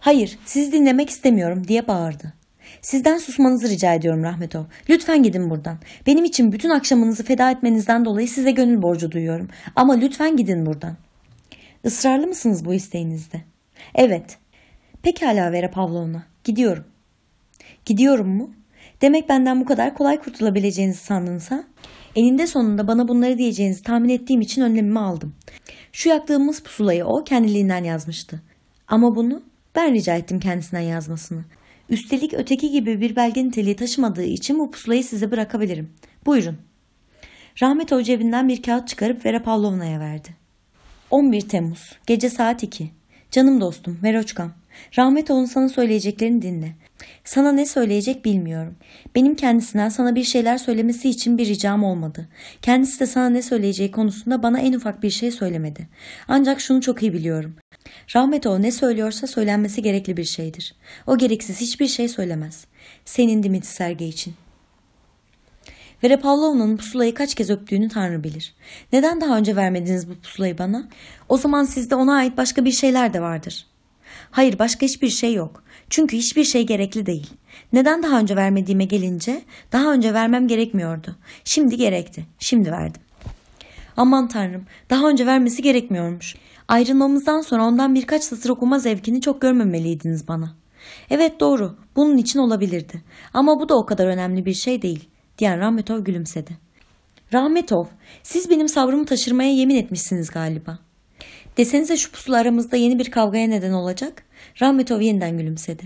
''Hayır, sizi dinlemek istemiyorum.'' diye bağırdı. Sizden susmanızı rica ediyorum Rahmetov. Lütfen gidin buradan. Benim için bütün akşamınızı feda etmenizden dolayı size gönül borcu duyuyorum. Ama lütfen gidin buradan. Israrlı mısınız bu isteğinizde? Evet. Pekala Vera Pavlovna. Gidiyorum. Gidiyorum mu? Demek benden bu kadar kolay kurtulabileceğinizi sandınsa? Eninde sonunda bana bunları diyeceğinizi tahmin ettiğim için önlemimi aldım. Şu yaktığımız pusulayı o kendiliğinden yazmıştı. Ama bunu ben rica ettim kendisinden yazmasını. Üstelik öteki gibi bir belge niteliği taşımadığı için bu pusulayı size bırakabilirim. Buyurun. Rahmet o cebinden bir kağıt çıkarıp Vera Pavlovna'ya verdi. 11 Temmuz, gece saat 2. Canım dostum, Veroçkam. Rahmet onun sana söyleyeceklerini dinle. Sana ne söyleyecek bilmiyorum. Benim kendisinden sana bir şeyler söylemesi için bir ricam olmadı. Kendisi de sana ne söyleyeceği konusunda bana en ufak bir şey söylemedi. Ancak şunu çok iyi biliyorum. Rahmet o ne söylüyorsa söylenmesi gerekli bir şeydir. O gereksiz hiçbir şey söylemez. Senin Dimitri Sergey için. Vera Pavlovna'nın pusulayı kaç kez öptüğünü Tanrı bilir. Neden daha önce vermediniz bu pusulayı bana? O zaman sizde ona ait başka bir şeyler de vardır. Hayır başka hiçbir şey yok. Çünkü hiçbir şey gerekli değil. Neden daha önce vermediğime gelince daha önce vermem gerekmiyordu. Şimdi gerekti. Şimdi verdim. Aman tanrım daha önce vermesi gerekmiyormuş. Ayrılmamızdan sonra ondan birkaç satır okuma zevkini çok görmemeliydiniz bana. Evet doğru bunun için olabilirdi ama bu da o kadar önemli bir şey değil diyen Rahmetov gülümsedi. Rahmetov siz benim sabrımı taşırmaya yemin etmişsiniz galiba.'' Desenize şu pusula aramızda yeni bir kavgaya neden olacak. Rahmetov yeniden gülümsedi.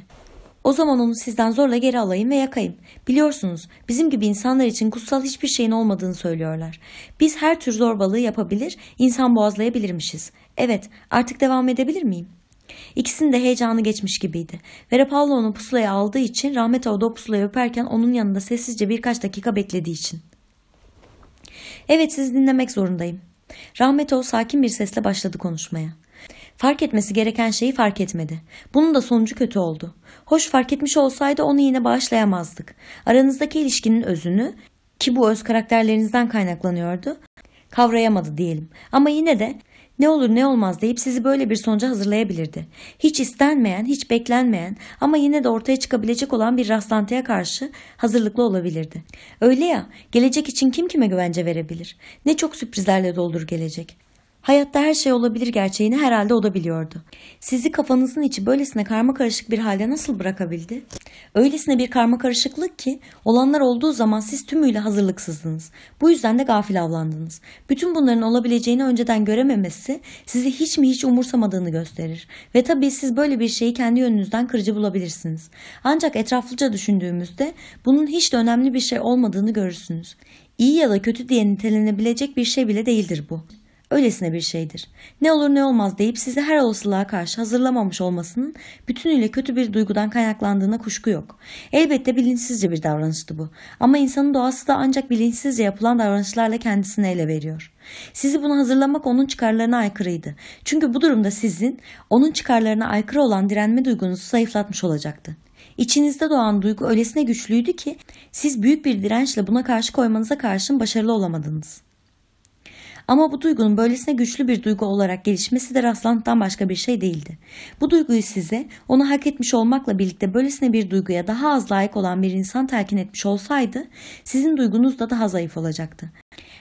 O zaman onu sizden zorla geri alayım ve yakayım. Biliyorsunuz bizim gibi insanlar için kutsal hiçbir şeyin olmadığını söylüyorlar. Biz her tür zorbalığı yapabilir, insan boğazlayabilirmişiz. Evet, artık devam edebilir miyim? İkisinin de heyecanı geçmiş gibiydi. Vera Paolo'nun pusulayı aldığı için rahmet da o pusulayı öperken onun yanında sessizce birkaç dakika beklediği için. Evet sizi dinlemek zorundayım Rahmetov sakin bir sesle başladı konuşmaya. Fark etmesi gereken şeyi fark etmedi. Bunun da sonucu kötü oldu. Hoş fark etmiş olsaydı onu yine bağışlayamazdık. Aranızdaki ilişkinin özünü ki bu öz karakterlerinizden kaynaklanıyordu kavrayamadı diyelim. Ama yine de ne olur ne olmaz deyip sizi böyle bir sonuca hazırlayabilirdi. Hiç istenmeyen, hiç beklenmeyen ama yine de ortaya çıkabilecek olan bir rastlantıya karşı hazırlıklı olabilirdi. Öyle ya, gelecek için kim kime güvence verebilir? Ne çok sürprizlerle doldur gelecek. Hayatta her şey olabilir gerçeğini herhalde o da biliyordu. Sizi kafanızın içi böylesine karma karışık bir halde nasıl bırakabildi? Öylesine bir karma karışıklık ki olanlar olduğu zaman siz tümüyle hazırlıksızdınız. Bu yüzden de gafil avlandınız. Bütün bunların olabileceğini önceden görememesi sizi hiç mi hiç umursamadığını gösterir. Ve tabii siz böyle bir şeyi kendi yönünüzden kırıcı bulabilirsiniz. Ancak etraflıca düşündüğümüzde bunun hiç de önemli bir şey olmadığını görürsünüz. İyi ya da kötü diye nitelenebilecek bir şey bile değildir bu öylesine bir şeydir. Ne olur ne olmaz deyip sizi her olasılığa karşı hazırlamamış olmasının bütünüyle kötü bir duygudan kaynaklandığına kuşku yok. Elbette bilinçsizce bir davranıştı bu. Ama insanın doğası da ancak bilinçsizce yapılan davranışlarla kendisini ele veriyor. Sizi bunu hazırlamak onun çıkarlarına aykırıydı. Çünkü bu durumda sizin onun çıkarlarına aykırı olan direnme duygunuzu zayıflatmış olacaktı. İçinizde doğan duygu öylesine güçlüydü ki siz büyük bir dirençle buna karşı koymanıza karşın başarılı olamadınız. Ama bu duygunun böylesine güçlü bir duygu olarak gelişmesi de rastlantıdan başka bir şey değildi. Bu duyguyu size onu hak etmiş olmakla birlikte böylesine bir duyguya daha az layık olan bir insan telkin etmiş olsaydı sizin duygunuz da daha zayıf olacaktı.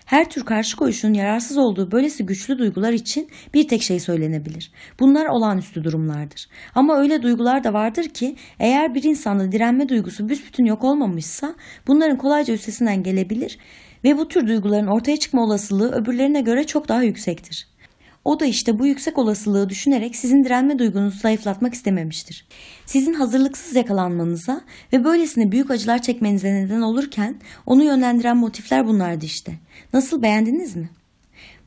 Her tür karşı koyuşun yararsız olduğu böylesi güçlü duygular için bir tek şey söylenebilir. Bunlar olağanüstü durumlardır. Ama öyle duygular da vardır ki eğer bir insanda direnme duygusu büsbütün yok olmamışsa bunların kolayca üstesinden gelebilir ve bu tür duyguların ortaya çıkma olasılığı öbürlerine göre çok daha yüksektir. O da işte bu yüksek olasılığı düşünerek sizin direnme duygunuzu zayıflatmak istememiştir. Sizin hazırlıksız yakalanmanıza ve böylesine büyük acılar çekmenize neden olurken onu yönlendiren motifler bunlardı işte. Nasıl beğendiniz mi?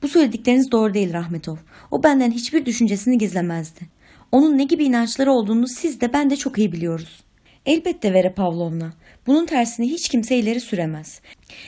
Bu söyledikleriniz doğru değil Rahmetov. O benden hiçbir düşüncesini gizlemezdi. Onun ne gibi inançları olduğunu siz de ben de çok iyi biliyoruz. Elbette Vera Pavlovna. Bunun tersini hiç kimse ileri süremez.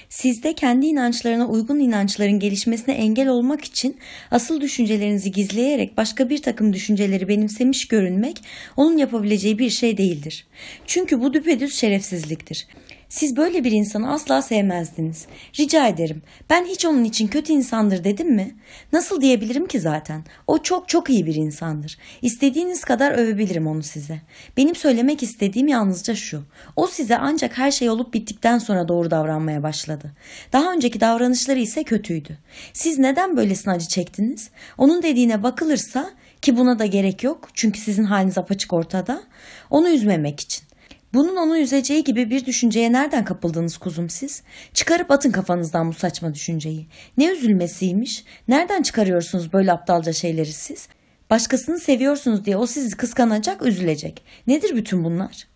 Sizde kendi inançlarına uygun inançların gelişmesine engel olmak için asıl düşüncelerinizi gizleyerek başka bir takım düşünceleri benimsemiş görünmek onun yapabileceği bir şey değildir. Çünkü bu düpedüz şerefsizliktir. Siz böyle bir insanı asla sevmezdiniz. Rica ederim. Ben hiç onun için kötü insandır dedim mi? Nasıl diyebilirim ki zaten? O çok çok iyi bir insandır. İstediğiniz kadar övebilirim onu size. Benim söylemek istediğim yalnızca şu. O size ancak her şey olup bittikten sonra doğru davranmaya başladı. Daha önceki davranışları ise kötüydü. Siz neden böylesine acı çektiniz? Onun dediğine bakılırsa ki buna da gerek yok çünkü sizin haliniz apaçık ortada. Onu üzmemek için. Bunun onu üzeceği gibi bir düşünceye nereden kapıldınız kuzum siz? Çıkarıp atın kafanızdan bu saçma düşünceyi. Ne üzülmesiymiş? Nereden çıkarıyorsunuz böyle aptalca şeyleri siz? Başkasını seviyorsunuz diye o sizi kıskanacak, üzülecek. Nedir bütün bunlar?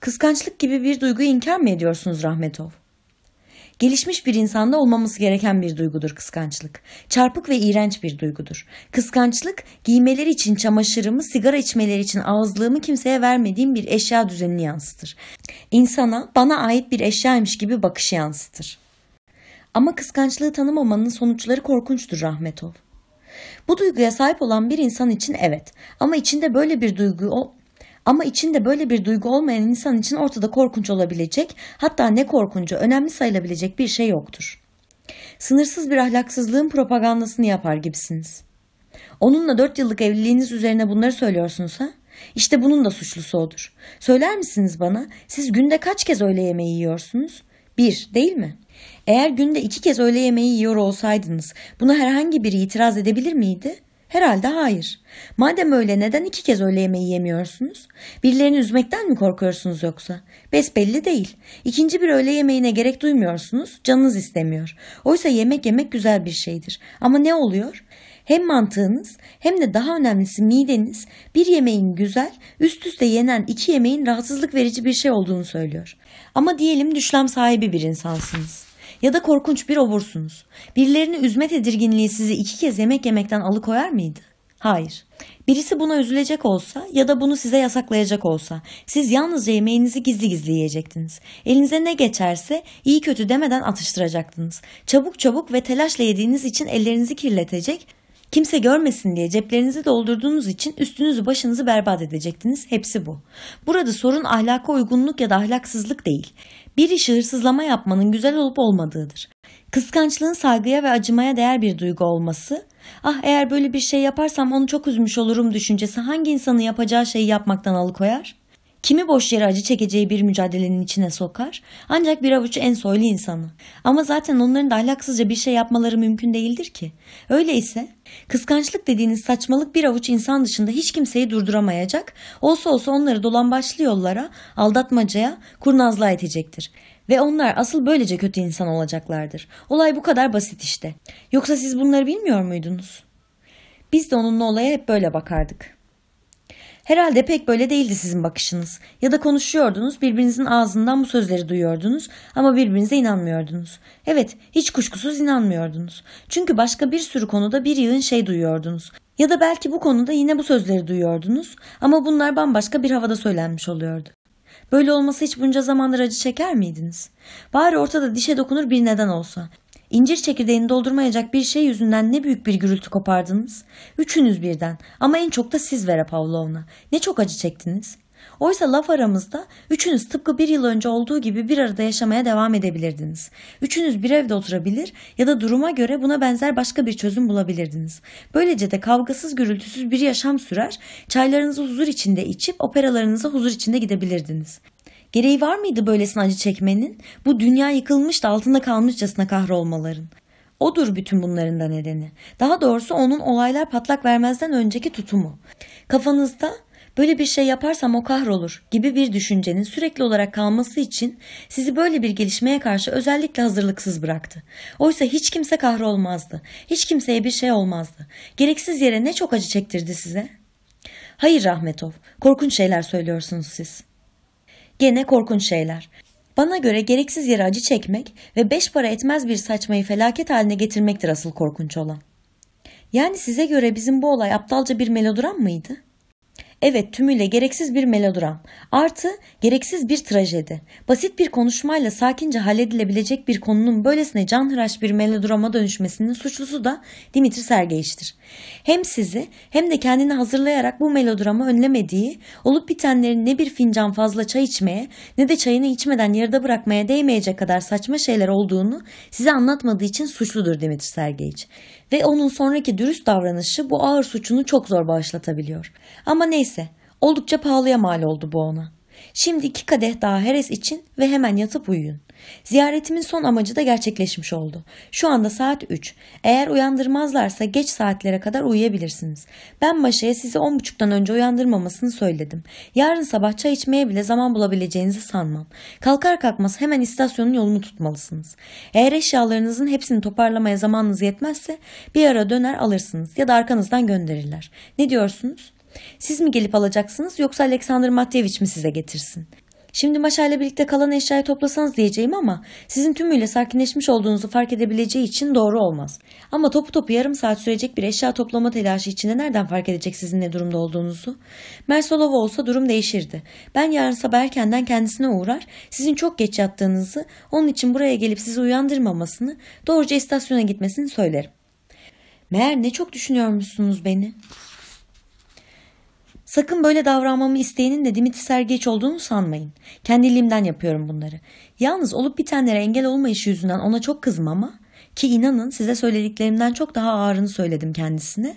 Kıskançlık gibi bir duyguyu inkar mı ediyorsunuz Rahmetov? Gelişmiş bir insanda olmaması gereken bir duygudur kıskançlık. Çarpık ve iğrenç bir duygudur. Kıskançlık giymeleri için çamaşırımı, sigara içmeleri için ağızlığımı kimseye vermediğim bir eşya düzenini yansıtır. İnsana bana ait bir eşyaymış gibi bakışı yansıtır. Ama kıskançlığı tanımamanın sonuçları korkunçtur Rahmetov. Bu duyguya sahip olan bir insan için evet ama içinde böyle bir duygu ama içinde böyle bir duygu olmayan insan için ortada korkunç olabilecek, hatta ne korkuncu, önemli sayılabilecek bir şey yoktur. Sınırsız bir ahlaksızlığın propagandasını yapar gibisiniz. Onunla dört yıllık evliliğiniz üzerine bunları söylüyorsunuz ha? İşte bunun da suçlusu odur. Söyler misiniz bana siz günde kaç kez öğle yemeği yiyorsunuz? Bir değil mi? Eğer günde iki kez öğle yemeği yiyor olsaydınız buna herhangi biri itiraz edebilir miydi? Herhalde hayır. Madem öyle neden iki kez öğle yemeği yemiyorsunuz? Birilerini üzmekten mi korkuyorsunuz yoksa? Besbelli değil. İkinci bir öğle yemeğine gerek duymuyorsunuz, canınız istemiyor. Oysa yemek yemek güzel bir şeydir. Ama ne oluyor? Hem mantığınız hem de daha önemlisi mideniz bir yemeğin güzel, üst üste yenen iki yemeğin rahatsızlık verici bir şey olduğunu söylüyor. Ama diyelim düşlem sahibi bir insansınız ya da korkunç bir obursunuz. Birilerini üzme tedirginliği sizi iki kez yemek yemekten alıkoyar mıydı? Hayır. Birisi buna üzülecek olsa ya da bunu size yasaklayacak olsa siz yalnızca yemeğinizi gizli gizli yiyecektiniz. Elinize ne geçerse iyi kötü demeden atıştıracaktınız. Çabuk çabuk ve telaşla yediğiniz için ellerinizi kirletecek, kimse görmesin diye ceplerinizi doldurduğunuz için üstünüzü başınızı berbat edecektiniz. Hepsi bu. Burada sorun ahlaka uygunluk ya da ahlaksızlık değil bir işi hırsızlama yapmanın güzel olup olmadığıdır. Kıskançlığın saygıya ve acımaya değer bir duygu olması, ah eğer böyle bir şey yaparsam onu çok üzmüş olurum düşüncesi hangi insanı yapacağı şeyi yapmaktan alıkoyar? Kimi boş yere acı çekeceği bir mücadelenin içine sokar ancak bir avuç en soylu insanı. Ama zaten onların da ahlaksızca bir şey yapmaları mümkün değildir ki. Öyleyse kıskançlık dediğiniz saçmalık bir avuç insan dışında hiç kimseyi durduramayacak, olsa olsa onları dolambaçlı yollara, aldatmacaya, kurnazlığa itecektir. Ve onlar asıl böylece kötü insan olacaklardır. Olay bu kadar basit işte. Yoksa siz bunları bilmiyor muydunuz? Biz de onunla olaya hep böyle bakardık.'' Herhalde pek böyle değildi sizin bakışınız. Ya da konuşuyordunuz, birbirinizin ağzından bu sözleri duyuyordunuz ama birbirinize inanmıyordunuz. Evet, hiç kuşkusuz inanmıyordunuz. Çünkü başka bir sürü konuda bir yığın şey duyuyordunuz. Ya da belki bu konuda yine bu sözleri duyuyordunuz ama bunlar bambaşka bir havada söylenmiş oluyordu. Böyle olması hiç bunca zamandır acı çeker miydiniz? Bari ortada dişe dokunur bir neden olsa. İncir çekirdeğini doldurmayacak bir şey yüzünden ne büyük bir gürültü kopardınız. Üçünüz birden ama en çok da siz Vera Pavlovna. Ne çok acı çektiniz. Oysa laf aramızda üçünüz tıpkı bir yıl önce olduğu gibi bir arada yaşamaya devam edebilirdiniz. Üçünüz bir evde oturabilir ya da duruma göre buna benzer başka bir çözüm bulabilirdiniz. Böylece de kavgasız gürültüsüz bir yaşam sürer, çaylarınızı huzur içinde içip operalarınıza huzur içinde gidebilirdiniz. Gereği var mıydı böylesine acı çekmenin? Bu dünya yıkılmış da altında kalmışçasına kahrolmaların. Odur bütün bunların da nedeni. Daha doğrusu onun olaylar patlak vermezden önceki tutumu. Kafanızda böyle bir şey yaparsam o kahrolur gibi bir düşüncenin sürekli olarak kalması için sizi böyle bir gelişmeye karşı özellikle hazırlıksız bıraktı. Oysa hiç kimse kahrolmazdı. Hiç kimseye bir şey olmazdı. Gereksiz yere ne çok acı çektirdi size. Hayır Rahmetov, korkunç şeyler söylüyorsunuz siz. Gene korkunç şeyler. Bana göre gereksiz yere acı çekmek ve beş para etmez bir saçmayı felaket haline getirmektir asıl korkunç olan. Yani size göre bizim bu olay aptalca bir melodram mıydı? Evet tümüyle gereksiz bir melodram. Artı gereksiz bir trajedi. Basit bir konuşmayla sakince halledilebilecek bir konunun böylesine canhıraş bir melodrama dönüşmesinin suçlusu da Dimitri Sergeyiç'tir. Hem sizi hem de kendini hazırlayarak bu melodrama önlemediği, olup bitenlerin ne bir fincan fazla çay içmeye ne de çayını içmeden yarıda bırakmaya değmeyecek kadar saçma şeyler olduğunu size anlatmadığı için suçludur Dimitri Sergeyiç ve onun sonraki dürüst davranışı bu ağır suçunu çok zor bağışlatabiliyor. Ama neyse, oldukça pahalıya mal oldu bu ona. Şimdi iki kadeh daha heres için ve hemen yatıp uyuyun. Ziyaretimin son amacı da gerçekleşmiş oldu. Şu anda saat 3. Eğer uyandırmazlarsa geç saatlere kadar uyuyabilirsiniz. Ben Maşa'ya sizi 10.30'dan önce uyandırmamasını söyledim. Yarın sabah çay içmeye bile zaman bulabileceğinizi sanmam. Kalkar kalkmaz hemen istasyonun yolunu tutmalısınız. Eğer eşyalarınızın hepsini toparlamaya zamanınız yetmezse bir ara döner alırsınız ya da arkanızdan gönderirler. Ne diyorsunuz? Siz mi gelip alacaksınız yoksa Alexander Matyeviç mi size getirsin? Şimdi ile birlikte kalan eşyayı toplasanız diyeceğim ama sizin tümüyle sakinleşmiş olduğunuzu fark edebileceği için doğru olmaz. Ama topu topu yarım saat sürecek bir eşya toplama telaşı içinde nereden fark edecek sizin ne durumda olduğunuzu? Mersolova olsa durum değişirdi. Ben yarın sabah erkenden kendisine uğrar, sizin çok geç yattığınızı, onun için buraya gelip sizi uyandırmamasını, doğruca istasyona gitmesini söylerim. Meğer ne çok düşünüyormuşsunuz beni.'' Sakın böyle davranmamı isteyenin de Dimitri sergeç olduğunu sanmayın. Kendiliğimden yapıyorum bunları. Yalnız olup bitenlere engel olmayışı yüzünden ona çok kızım ama ki inanın size söylediklerimden çok daha ağırını söyledim kendisine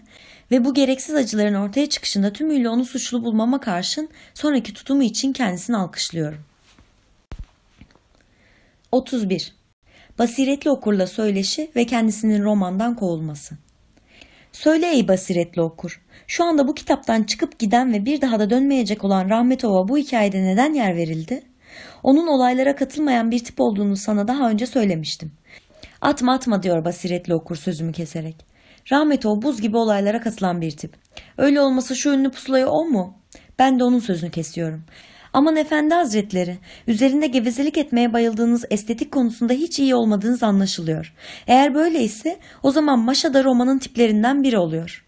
ve bu gereksiz acıların ortaya çıkışında tümüyle onu suçlu bulmama karşın sonraki tutumu için kendisini alkışlıyorum. 31. Basiretli okurla söyleşi ve kendisinin romandan kovulması. Söyle ey basiretli okur. Şu anda bu kitaptan çıkıp giden ve bir daha da dönmeyecek olan Rahmetova bu hikayede neden yer verildi? Onun olaylara katılmayan bir tip olduğunu sana daha önce söylemiştim. Atma atma diyor basiretli okur sözümü keserek. Rahmetova buz gibi olaylara katılan bir tip. Öyle olması şu ünlü pusulayı o mu? Ben de onun sözünü kesiyorum. Aman efendi hazretleri, üzerinde gevezelik etmeye bayıldığınız estetik konusunda hiç iyi olmadığınız anlaşılıyor. Eğer böyleyse o zaman Maşa da romanın tiplerinden biri oluyor.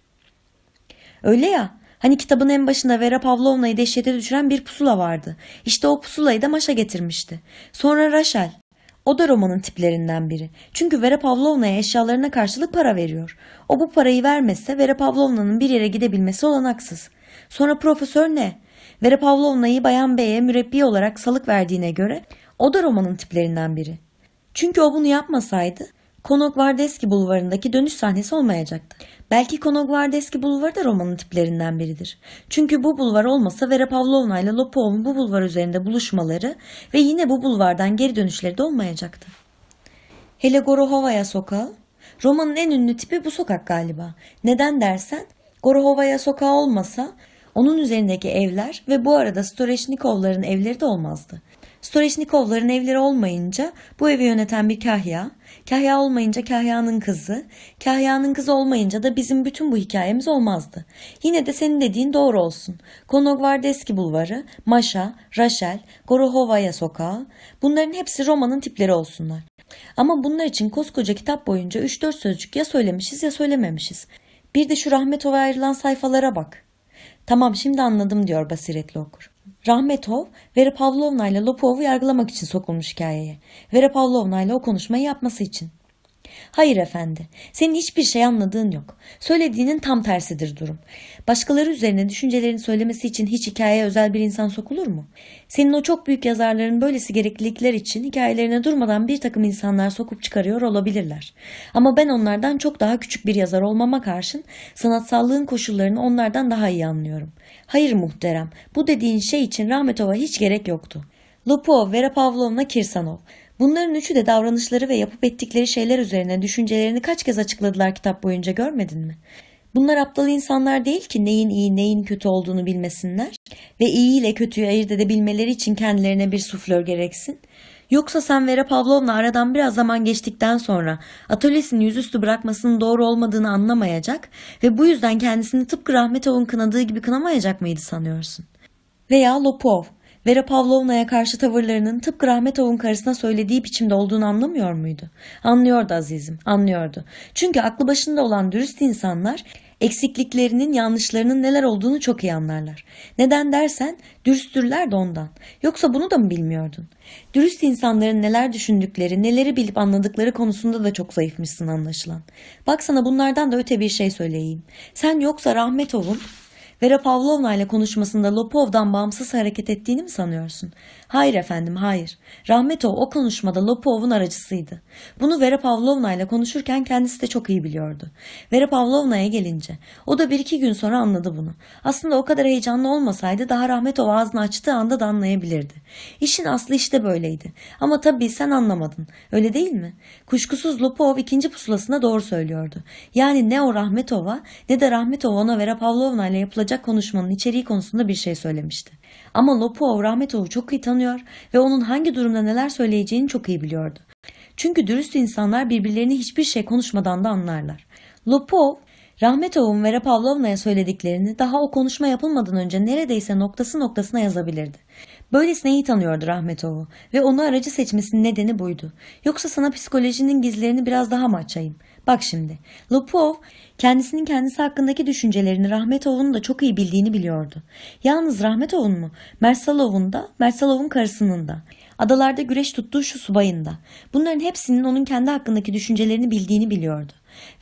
Öyle ya, hani kitabın en başında Vera Pavlovna'yı dehşete düşüren bir pusula vardı. İşte o pusulayı da Maşa getirmişti. Sonra Raşel, o da romanın tiplerinden biri. Çünkü Vera Pavlovna'ya eşyalarına karşılık para veriyor. O bu parayı vermezse Vera Pavlovna'nın bir yere gidebilmesi olanaksız. Sonra profesör ne? Vera Pavlovna'yı Bayan Bey'e mürebbi olarak salık verdiğine göre o da romanın tiplerinden biri. Çünkü o bunu yapmasaydı Konogvardeski bulvarındaki dönüş sahnesi olmayacaktı. Belki Konogvardeski bulvarı da romanın tiplerinden biridir. Çünkü bu bulvar olmasa Vera Pavlovna ile Lopov'un bu bulvar üzerinde buluşmaları ve yine bu bulvardan geri dönüşleri de olmayacaktı. Hele Gorohova'ya sokağı, romanın en ünlü tipi bu sokak galiba. Neden dersen, Gorohova'ya sokağı olmasa onun üzerindeki evler ve bu arada Storeşnikovların evleri de olmazdı. Storeşnikovların evleri olmayınca bu evi yöneten bir kahya, kahya olmayınca kahyanın kızı, kahyanın kızı olmayınca da bizim bütün bu hikayemiz olmazdı. Yine de senin dediğin doğru olsun. Konogvardeski bulvarı, Maşa, Raşel, Gorohovaya sokağı bunların hepsi romanın tipleri olsunlar. Ama bunlar için koskoca kitap boyunca 3-4 sözcük ya söylemişiz ya söylememişiz. Bir de şu Rahmetov'a ayrılan sayfalara bak. Tamam şimdi anladım diyor basiretli okur. Rahmetov, Vera Pavlovna ile Lopov'u yargılamak için sokulmuş hikayeye. Vera Pavlovna ile o konuşmayı yapması için. Hayır efendi, senin hiçbir şey anladığın yok. Söylediğinin tam tersidir durum. Başkaları üzerine düşüncelerini söylemesi için hiç hikayeye özel bir insan sokulur mu? Senin o çok büyük yazarların böylesi gereklilikler için hikayelerine durmadan bir takım insanlar sokup çıkarıyor olabilirler. Ama ben onlardan çok daha küçük bir yazar olmama karşın sanatsallığın koşullarını onlardan daha iyi anlıyorum. Hayır muhterem, bu dediğin şey için Rahmetova hiç gerek yoktu. Lupo, Vera Pavlovna Kirsanov. Bunların üçü de davranışları ve yapıp ettikleri şeyler üzerine düşüncelerini kaç kez açıkladılar kitap boyunca görmedin mi? Bunlar aptal insanlar değil ki neyin iyi neyin kötü olduğunu bilmesinler ve iyi ile kötüyü ayırt edebilmeleri için kendilerine bir suflör gereksin. Yoksa sen Vera Pavlovna aradan biraz zaman geçtikten sonra atölyesini yüzüstü bırakmasının doğru olmadığını anlamayacak ve bu yüzden kendisini tıpkı Rahmetov'un kınadığı gibi kınamayacak mıydı sanıyorsun? Veya Lopov, Vera Pavlovna'ya karşı tavırlarının tıpkı Rahmetov'un karısına söylediği biçimde olduğunu anlamıyor muydu? Anlıyordu azizim, anlıyordu. Çünkü aklı başında olan dürüst insanlar eksikliklerinin, yanlışlarının neler olduğunu çok iyi anlarlar. Neden dersen dürüsttürler de ondan. Yoksa bunu da mı bilmiyordun? Dürüst insanların neler düşündükleri, neleri bilip anladıkları konusunda da çok zayıfmışsın anlaşılan. Baksana bunlardan da öte bir şey söyleyeyim. Sen yoksa Rahmetov'un Vera Pavlovna ile konuşmasında Lopov'dan bağımsız hareket ettiğini mi sanıyorsun? Hayır efendim hayır. Rahmetov o konuşmada Lopov'un aracısıydı. Bunu Vera Pavlovna ile konuşurken kendisi de çok iyi biliyordu. Vera Pavlovna'ya gelince o da bir iki gün sonra anladı bunu. Aslında o kadar heyecanlı olmasaydı daha Rahmetov ağzını açtığı anda da anlayabilirdi. İşin aslı işte böyleydi. Ama tabii sen anlamadın. Öyle değil mi? Kuşkusuz Lopov ikinci pusulasına doğru söylüyordu. Yani ne o Rahmetov'a ne de Rahmetov ona Vera Pavlovna ile yapılacak konuşmanın içeriği konusunda bir şey söylemişti. Ama Lopov Rahmetov'u çok iyi tanıyor ve onun hangi durumda neler söyleyeceğini çok iyi biliyordu. Çünkü dürüst insanlar birbirlerini hiçbir şey konuşmadan da anlarlar. Lopov, Rahmetov'un Vera Pavlovna'ya söylediklerini daha o konuşma yapılmadan önce neredeyse noktası noktasına yazabilirdi. Böylesine iyi tanıyordu Rahmetov'u ve onu aracı seçmesinin nedeni buydu. Yoksa sana psikolojinin gizlerini biraz daha mı açayım? Bak şimdi, Lopov Kendisinin kendisi hakkındaki düşüncelerini Rahmetov'un da çok iyi bildiğini biliyordu. Yalnız Rahmetov'un mu? Mersalov'un da, Mersalov'un karısının da. Adalarda güreş tuttuğu şu subayın da. Bunların hepsinin onun kendi hakkındaki düşüncelerini bildiğini biliyordu.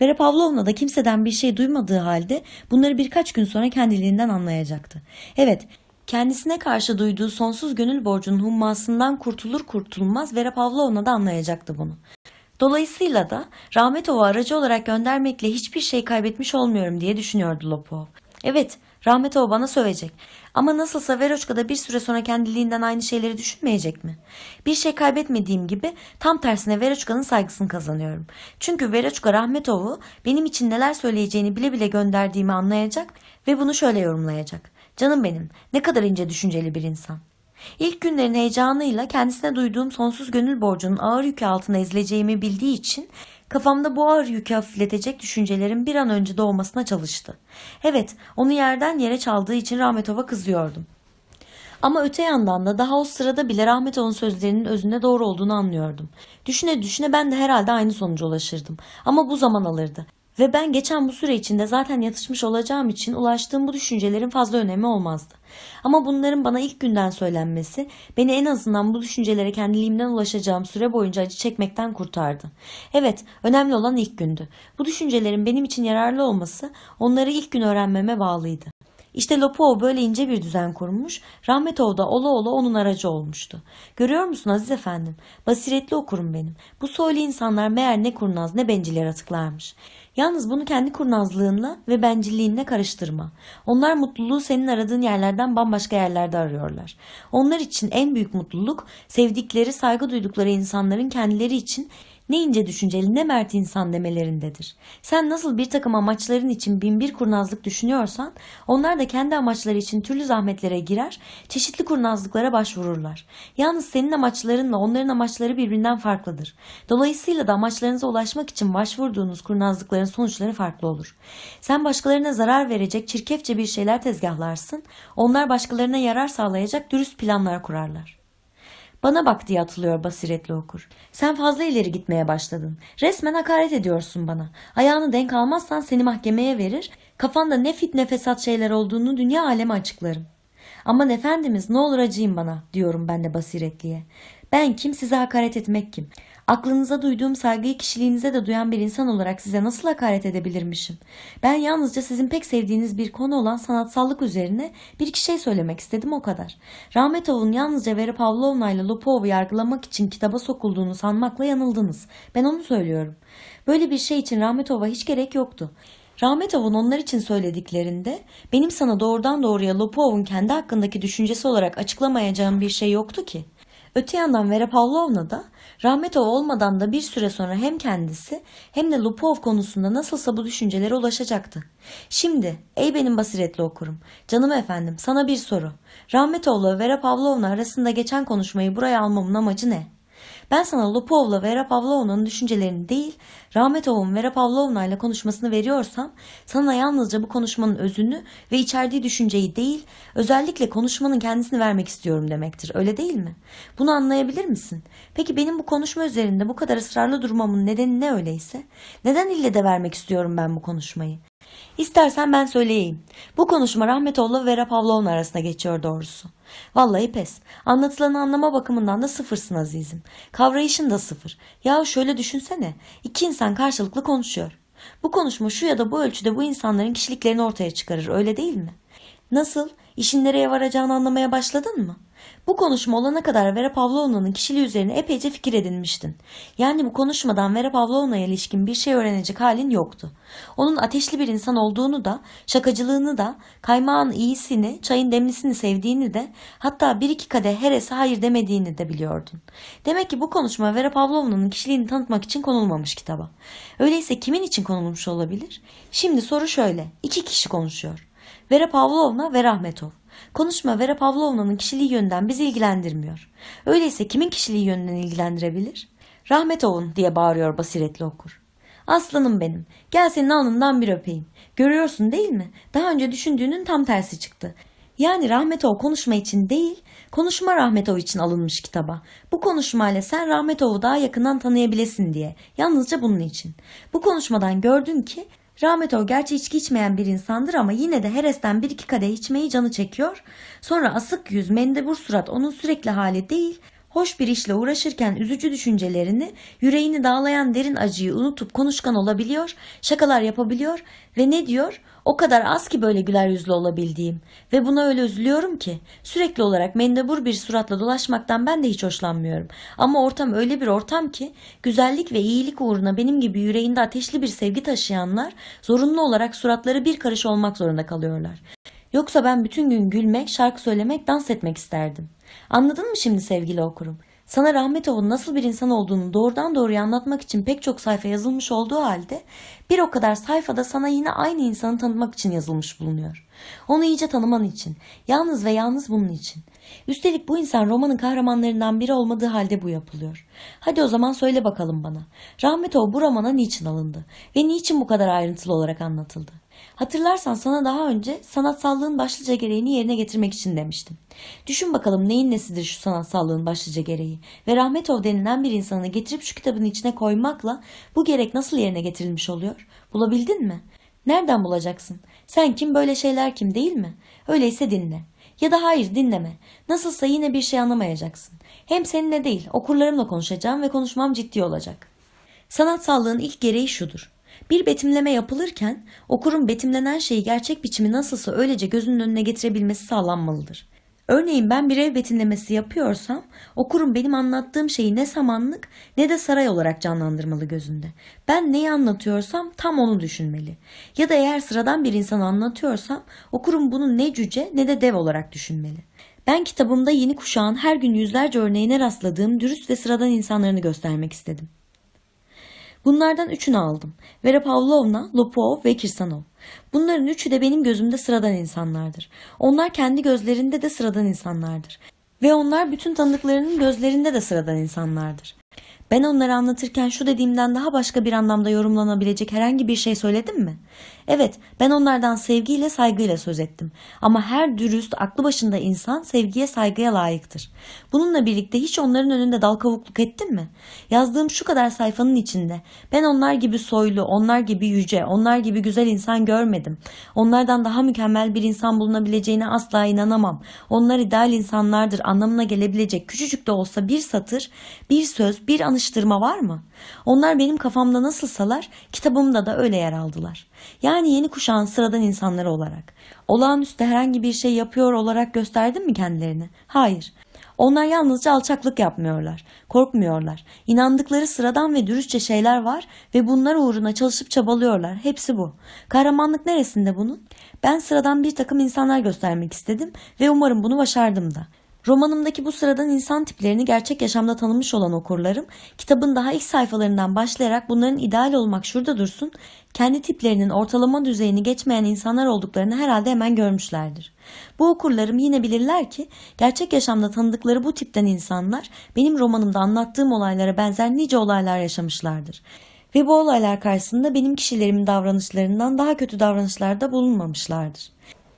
Vera Pavlovna da kimseden bir şey duymadığı halde bunları birkaç gün sonra kendiliğinden anlayacaktı. Evet, kendisine karşı duyduğu sonsuz gönül borcunun hummasından kurtulur kurtulmaz Vera Pavlovna da anlayacaktı bunu. Dolayısıyla da Rahmetov'u aracı olarak göndermekle hiçbir şey kaybetmiş olmuyorum diye düşünüyordu Lopo. Evet, Rahmetov bana sövecek. Ama nasılsa Veroşka da bir süre sonra kendiliğinden aynı şeyleri düşünmeyecek mi? Bir şey kaybetmediğim gibi tam tersine Veroşka'nın saygısını kazanıyorum. Çünkü Veroşka Rahmetov'u benim için neler söyleyeceğini bile bile gönderdiğimi anlayacak ve bunu şöyle yorumlayacak. Canım benim ne kadar ince düşünceli bir insan. İlk günlerin heyecanıyla kendisine duyduğum sonsuz gönül borcunun ağır yükü altına ezileceğimi bildiği için kafamda bu ağır yükü hafifletecek düşüncelerin bir an önce doğmasına çalıştı. Evet, onu yerden yere çaldığı için Rahmetov'a kızıyordum. Ama öte yandan da daha o sırada bile Rahmetov'un sözlerinin özünde doğru olduğunu anlıyordum. Düşüne düşüne ben de herhalde aynı sonuca ulaşırdım. Ama bu zaman alırdı. Ve ben geçen bu süre içinde zaten yatışmış olacağım için ulaştığım bu düşüncelerin fazla önemi olmazdı. Ama bunların bana ilk günden söylenmesi beni en azından bu düşüncelere kendiliğimden ulaşacağım süre boyunca acı çekmekten kurtardı. Evet, önemli olan ilk gündü. Bu düşüncelerin benim için yararlı olması onları ilk gün öğrenmeme bağlıydı. İşte Lopov böyle ince bir düzen kurmuş, Rahmetov da ola ola onun aracı olmuştu. Görüyor musun Aziz efendim? Basiretli okurum benim. Bu soylu insanlar meğer ne kurnaz ne bencil yaratıklarmış. Yalnız bunu kendi kurnazlığınla ve bencilliğinle karıştırma. Onlar mutluluğu senin aradığın yerlerden bambaşka yerlerde arıyorlar. Onlar için en büyük mutluluk sevdikleri, saygı duydukları insanların kendileri için ne ince düşünceli ne mert insan demelerindedir. Sen nasıl bir takım amaçların için binbir kurnazlık düşünüyorsan onlar da kendi amaçları için türlü zahmetlere girer, çeşitli kurnazlıklara başvururlar. Yalnız senin amaçlarınla onların amaçları birbirinden farklıdır. Dolayısıyla da amaçlarınıza ulaşmak için başvurduğunuz kurnazlıkların sonuçları farklı olur. Sen başkalarına zarar verecek çirkefçe bir şeyler tezgahlarsın, onlar başkalarına yarar sağlayacak dürüst planlar kurarlar. Bana bak diye atılıyor basiretli okur. Sen fazla ileri gitmeye başladın. Resmen hakaret ediyorsun bana. Ayağını denk almazsan seni mahkemeye verir, kafanda ne fit ne fesat şeyler olduğunu dünya aleme açıklarım. Aman efendimiz ne olur acıyın bana diyorum ben de basiretliye. Ben kim size hakaret etmek kim? Aklınıza duyduğum saygıyı kişiliğinize de duyan bir insan olarak size nasıl hakaret edebilirmişim? Ben yalnızca sizin pek sevdiğiniz bir konu olan sanatsallık üzerine bir iki şey söylemek istedim o kadar. Rahmetov'un yalnızca Vera Pavlovna ile Lopov'u yargılamak için kitaba sokulduğunu sanmakla yanıldınız. Ben onu söylüyorum. Böyle bir şey için Rahmetov'a hiç gerek yoktu. Rahmetov'un onlar için söylediklerinde benim sana doğrudan doğruya Lopov'un kendi hakkındaki düşüncesi olarak açıklamayacağım bir şey yoktu ki. Öte yandan Vera Pavlovna da Rahmetov olmadan da bir süre sonra hem kendisi hem de Lupov konusunda nasılsa bu düşüncelere ulaşacaktı. Şimdi ey benim basiretli okurum. Canım efendim sana bir soru. Rahmetov'la Vera Pavlovna arasında geçen konuşmayı buraya almamın amacı ne?'' Ben sana Lopov'la Vera Pavlovna'nın düşüncelerini değil, Rahmetov'un Vera Pavlovna ile konuşmasını veriyorsam, sana yalnızca bu konuşmanın özünü ve içerdiği düşünceyi değil, özellikle konuşmanın kendisini vermek istiyorum demektir. Öyle değil mi? Bunu anlayabilir misin? Peki benim bu konuşma üzerinde bu kadar ısrarlı durmamın nedeni ne öyleyse? Neden ille de vermek istiyorum ben bu konuşmayı? İstersen ben söyleyeyim. Bu konuşma Rahmetol'la Vera Pavlovna arasında geçiyor doğrusu. Vallahi pes. Anlatılanı anlama bakımından da sıfırsın azizim. Kavrayışın da sıfır. Ya şöyle düşünsene. İki insan karşılıklı konuşuyor. Bu konuşma şu ya da bu ölçüde bu insanların kişiliklerini ortaya çıkarır öyle değil mi? Nasıl? İşin nereye varacağını anlamaya başladın mı?'' Bu konuşma olana kadar Vera Pavlovna'nın kişiliği üzerine epeyce fikir edinmiştin. Yani bu konuşmadan Vera Pavlovna'ya ilişkin bir şey öğrenecek halin yoktu. Onun ateşli bir insan olduğunu da, şakacılığını da, kaymağın iyisini, çayın demlisini sevdiğini de, hatta bir iki kade heresi hayır demediğini de biliyordun. Demek ki bu konuşma Vera Pavlovna'nın kişiliğini tanıtmak için konulmamış kitaba. Öyleyse kimin için konulmuş olabilir? Şimdi soru şöyle. İki kişi konuşuyor. Vera Pavlovna ve Rahmetov. Konuşma Vera Pavlovna'nın kişiliği yönünden bizi ilgilendirmiyor. Öyleyse kimin kişiliği yönünden ilgilendirebilir? Rahmet olun diye bağırıyor basiretli okur. Aslanım benim. Gel senin alnından bir öpeyim. Görüyorsun değil mi? Daha önce düşündüğünün tam tersi çıktı. Yani Rahmetov konuşma için değil, konuşma Rahmetov için alınmış kitaba. Bu konuşmayla sen Rahmetov'u daha yakından tanıyabilesin diye. Yalnızca bunun için. Bu konuşmadan gördün ki Rahmet gerçi içki içmeyen bir insandır ama yine de heresten bir iki kadeh içmeyi canı çekiyor. Sonra asık yüz, mendebur surat onun sürekli hali değil, hoş bir işle uğraşırken üzücü düşüncelerini, yüreğini dağlayan derin acıyı unutup konuşkan olabiliyor, şakalar yapabiliyor ve ne diyor? O kadar az ki böyle güler yüzlü olabildiğim ve buna öyle üzülüyorum ki sürekli olarak mendebur bir suratla dolaşmaktan ben de hiç hoşlanmıyorum. Ama ortam öyle bir ortam ki güzellik ve iyilik uğruna benim gibi yüreğinde ateşli bir sevgi taşıyanlar zorunlu olarak suratları bir karış olmak zorunda kalıyorlar. Yoksa ben bütün gün gülmek, şarkı söylemek, dans etmek isterdim. Anladın mı şimdi sevgili okurum? Sana Rahmetoğlu nasıl bir insan olduğunu doğrudan doğruya anlatmak için pek çok sayfa yazılmış olduğu halde bir o kadar sayfada sana yine aynı insanı tanıtmak için yazılmış bulunuyor. Onu iyice tanıman için, yalnız ve yalnız bunun için. Üstelik bu insan romanın kahramanlarından biri olmadığı halde bu yapılıyor. Hadi o zaman söyle bakalım bana. Rahmetov bu romana niçin alındı ve niçin bu kadar ayrıntılı olarak anlatıldı? Hatırlarsan sana daha önce sanatsallığın başlıca gereğini yerine getirmek için demiştim. Düşün bakalım neyin nesidir şu sanatsallığın başlıca gereği ve Rahmetov denilen bir insanı getirip şu kitabın içine koymakla bu gerek nasıl yerine getirilmiş oluyor? Bulabildin mi? Nereden bulacaksın? Sen kim böyle şeyler kim değil mi? Öyleyse dinle. Ya da hayır dinleme. Nasılsa yine bir şey anlamayacaksın. Hem seninle değil okurlarımla konuşacağım ve konuşmam ciddi olacak. Sanatsallığın ilk gereği şudur. Bir betimleme yapılırken okurun betimlenen şeyi gerçek biçimi nasılsa öylece gözünün önüne getirebilmesi sağlanmalıdır. Örneğin ben bir ev betimlemesi yapıyorsam okurum benim anlattığım şeyi ne samanlık ne de saray olarak canlandırmalı gözünde. Ben neyi anlatıyorsam tam onu düşünmeli. Ya da eğer sıradan bir insan anlatıyorsam okurum bunu ne cüce ne de dev olarak düşünmeli. Ben kitabımda yeni kuşağın her gün yüzlerce örneğine rastladığım dürüst ve sıradan insanlarını göstermek istedim. Bunlardan üçünü aldım. Vera Pavlovna, Lopov ve Kirsanov. Bunların üçü de benim gözümde sıradan insanlardır. Onlar kendi gözlerinde de sıradan insanlardır. Ve onlar bütün tanıdıklarının gözlerinde de sıradan insanlardır. Ben onları anlatırken şu dediğimden daha başka bir anlamda yorumlanabilecek herhangi bir şey söyledim mi? Evet, ben onlardan sevgiyle, saygıyla söz ettim. Ama her dürüst, aklı başında insan sevgiye, saygıya layıktır. Bununla birlikte hiç onların önünde dal kavukluk ettin mi? Yazdığım şu kadar sayfanın içinde ben onlar gibi soylu, onlar gibi yüce, onlar gibi güzel insan görmedim. Onlardan daha mükemmel bir insan bulunabileceğine asla inanamam. Onlar ideal insanlardır anlamına gelebilecek küçücük de olsa bir satır, bir söz, bir anıştırma var mı? Onlar benim kafamda nasılsalar kitabımda da öyle yer aldılar.'' Yani yeni kuşağın sıradan insanları olarak. Olağanüstü herhangi bir şey yapıyor olarak gösterdin mi kendilerini? Hayır. Onlar yalnızca alçaklık yapmıyorlar, korkmuyorlar. İnandıkları sıradan ve dürüstçe şeyler var ve bunlar uğruna çalışıp çabalıyorlar. Hepsi bu. Kahramanlık neresinde bunun? Ben sıradan bir takım insanlar göstermek istedim ve umarım bunu başardım da. Romanımdaki bu sıradan insan tiplerini gerçek yaşamda tanımış olan okurlarım, kitabın daha ilk sayfalarından başlayarak bunların ideal olmak şurada dursun, kendi tiplerinin ortalama düzeyini geçmeyen insanlar olduklarını herhalde hemen görmüşlerdir. Bu okurlarım yine bilirler ki gerçek yaşamda tanıdıkları bu tipten insanlar benim romanımda anlattığım olaylara benzer nice olaylar yaşamışlardır. Ve bu olaylar karşısında benim kişilerimin davranışlarından daha kötü davranışlarda bulunmamışlardır.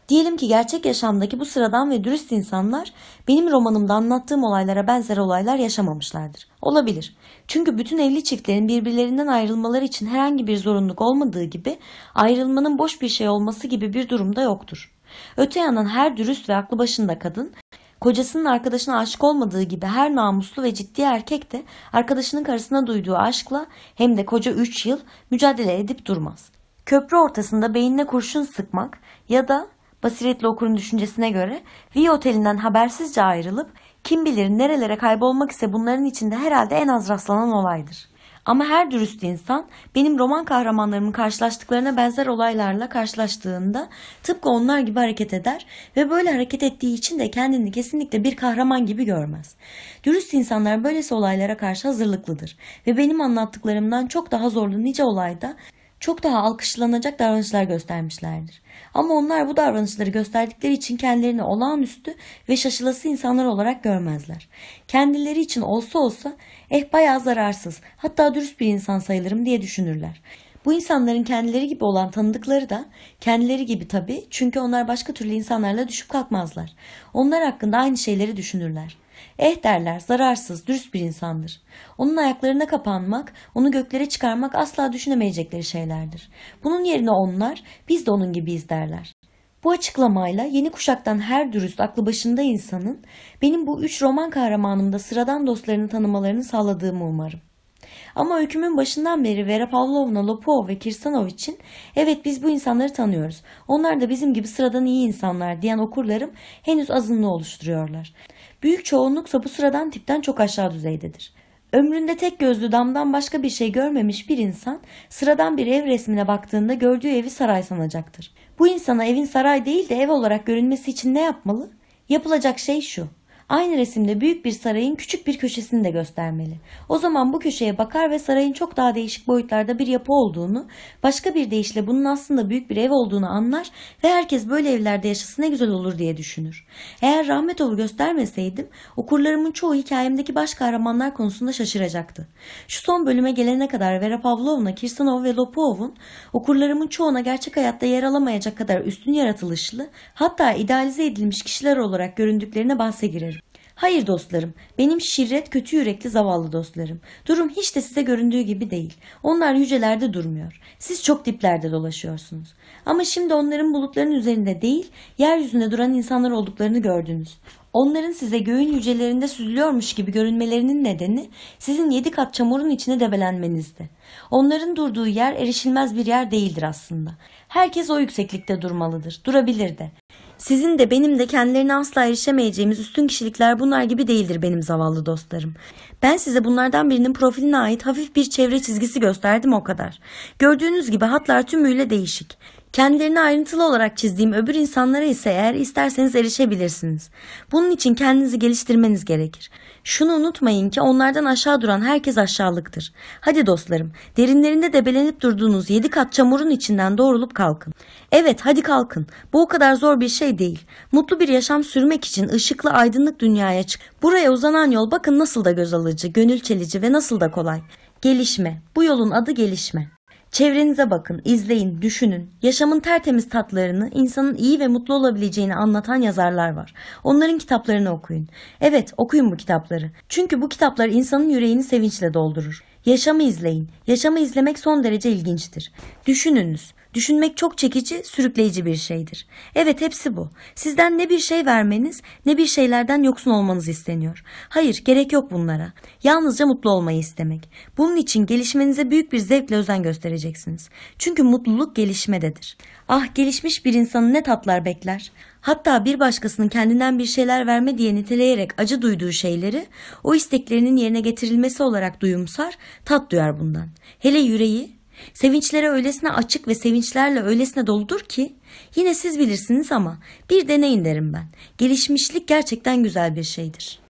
Diyelim ki gerçek yaşamdaki bu sıradan ve dürüst insanlar benim romanımda anlattığım olaylara benzer olaylar yaşamamışlardır. Olabilir. Çünkü bütün evli çiftlerin birbirlerinden ayrılmaları için herhangi bir zorunluluk olmadığı gibi ayrılmanın boş bir şey olması gibi bir durumda yoktur. Öte yandan her dürüst ve aklı başında kadın kocasının arkadaşına aşık olmadığı gibi her namuslu ve ciddi erkek de arkadaşının karısına duyduğu aşkla hem de koca 3 yıl mücadele edip durmaz. Köprü ortasında beynine kurşun sıkmak ya da basiretli okurun düşüncesine göre V otelinden habersizce ayrılıp kim bilir nerelere kaybolmak ise bunların içinde herhalde en az rastlanan olaydır. Ama her dürüst insan benim roman kahramanlarımın karşılaştıklarına benzer olaylarla karşılaştığında tıpkı onlar gibi hareket eder ve böyle hareket ettiği için de kendini kesinlikle bir kahraman gibi görmez. Dürüst insanlar böylesi olaylara karşı hazırlıklıdır ve benim anlattıklarımdan çok daha zorlu nice olayda çok daha alkışlanacak davranışlar göstermişlerdir. Ama onlar bu davranışları gösterdikleri için kendilerini olağanüstü ve şaşılası insanlar olarak görmezler. Kendileri için olsa olsa eh bayağı zararsız hatta dürüst bir insan sayılırım diye düşünürler. Bu insanların kendileri gibi olan tanıdıkları da kendileri gibi tabii çünkü onlar başka türlü insanlarla düşüp kalkmazlar. Onlar hakkında aynı şeyleri düşünürler. Eh derler zararsız, dürüst bir insandır. Onun ayaklarına kapanmak, onu göklere çıkarmak asla düşünemeyecekleri şeylerdir. Bunun yerine onlar biz de onun gibiyiz derler. Bu açıklamayla yeni kuşaktan her dürüst aklı başında insanın benim bu üç roman kahramanımda sıradan dostlarını tanımalarını sağladığımı umarım. Ama öykümün başından beri Vera Pavlovna, Lopov ve Kirsanov için evet biz bu insanları tanıyoruz. Onlar da bizim gibi sıradan iyi insanlar diyen okurlarım henüz azınlığı oluşturuyorlar. Büyük çoğunluksa bu sıradan tipten çok aşağı düzeydedir. Ömründe tek gözlü damdan başka bir şey görmemiş bir insan sıradan bir ev resmine baktığında gördüğü evi saray sanacaktır. Bu insana evin saray değil de ev olarak görünmesi için ne yapmalı? Yapılacak şey şu. Aynı resimde büyük bir sarayın küçük bir köşesini de göstermeli. O zaman bu köşeye bakar ve sarayın çok daha değişik boyutlarda bir yapı olduğunu, başka bir deyişle bunun aslında büyük bir ev olduğunu anlar ve herkes böyle evlerde yaşasın ne güzel olur diye düşünür. Eğer Rahmetov'u göstermeseydim okurlarımın çoğu hikayemdeki baş kahramanlar konusunda şaşıracaktı. Şu son bölüme gelene kadar Vera Pavlovna, Kirsanov ve Lopov'un okurlarımın çoğuna gerçek hayatta yer alamayacak kadar üstün yaratılışlı hatta idealize edilmiş kişiler olarak göründüklerine bahse girerim. Hayır dostlarım, benim şirret kötü yürekli zavallı dostlarım. Durum hiç de size göründüğü gibi değil. Onlar yücelerde durmuyor. Siz çok diplerde dolaşıyorsunuz. Ama şimdi onların bulutların üzerinde değil, yeryüzünde duran insanlar olduklarını gördünüz. Onların size göğün yücelerinde süzülüyormuş gibi görünmelerinin nedeni sizin yedi kat çamurun içine debelenmenizdi. Onların durduğu yer erişilmez bir yer değildir aslında. Herkes o yükseklikte durmalıdır, durabilir de. Sizin de benim de kendilerine asla erişemeyeceğimiz üstün kişilikler bunlar gibi değildir benim zavallı dostlarım. Ben size bunlardan birinin profiline ait hafif bir çevre çizgisi gösterdim o kadar. Gördüğünüz gibi hatlar tümüyle değişik. Kendilerini ayrıntılı olarak çizdiğim öbür insanlara ise eğer isterseniz erişebilirsiniz. Bunun için kendinizi geliştirmeniz gerekir. Şunu unutmayın ki onlardan aşağı duran herkes aşağılıktır. Hadi dostlarım, derinlerinde debelenip durduğunuz yedi kat çamurun içinden doğrulup kalkın. Evet, hadi kalkın. Bu o kadar zor bir şey değil. Mutlu bir yaşam sürmek için ışıklı aydınlık dünyaya çık. Buraya uzanan yol bakın nasıl da göz alıcı, gönül çelici ve nasıl da kolay. Gelişme. Bu yolun adı gelişme. Çevrenize bakın, izleyin, düşünün. Yaşamın tertemiz tatlarını, insanın iyi ve mutlu olabileceğini anlatan yazarlar var. Onların kitaplarını okuyun. Evet, okuyun bu kitapları. Çünkü bu kitaplar insanın yüreğini sevinçle doldurur. Yaşamı izleyin. Yaşamı izlemek son derece ilginçtir. Düşününüz. Düşünmek çok çekici, sürükleyici bir şeydir. Evet hepsi bu. Sizden ne bir şey vermeniz ne bir şeylerden yoksun olmanız isteniyor. Hayır gerek yok bunlara. Yalnızca mutlu olmayı istemek. Bunun için gelişmenize büyük bir zevkle özen göstereceksiniz. Çünkü mutluluk gelişmededir. Ah gelişmiş bir insanı ne tatlar bekler. Hatta bir başkasının kendinden bir şeyler verme diye niteleyerek acı duyduğu şeyleri o isteklerinin yerine getirilmesi olarak duyumsar, tat duyar bundan. Hele yüreği Sevinçlere öylesine açık ve sevinçlerle öylesine doludur ki yine siz bilirsiniz ama bir deneyin derim ben. Gelişmişlik gerçekten güzel bir şeydir.''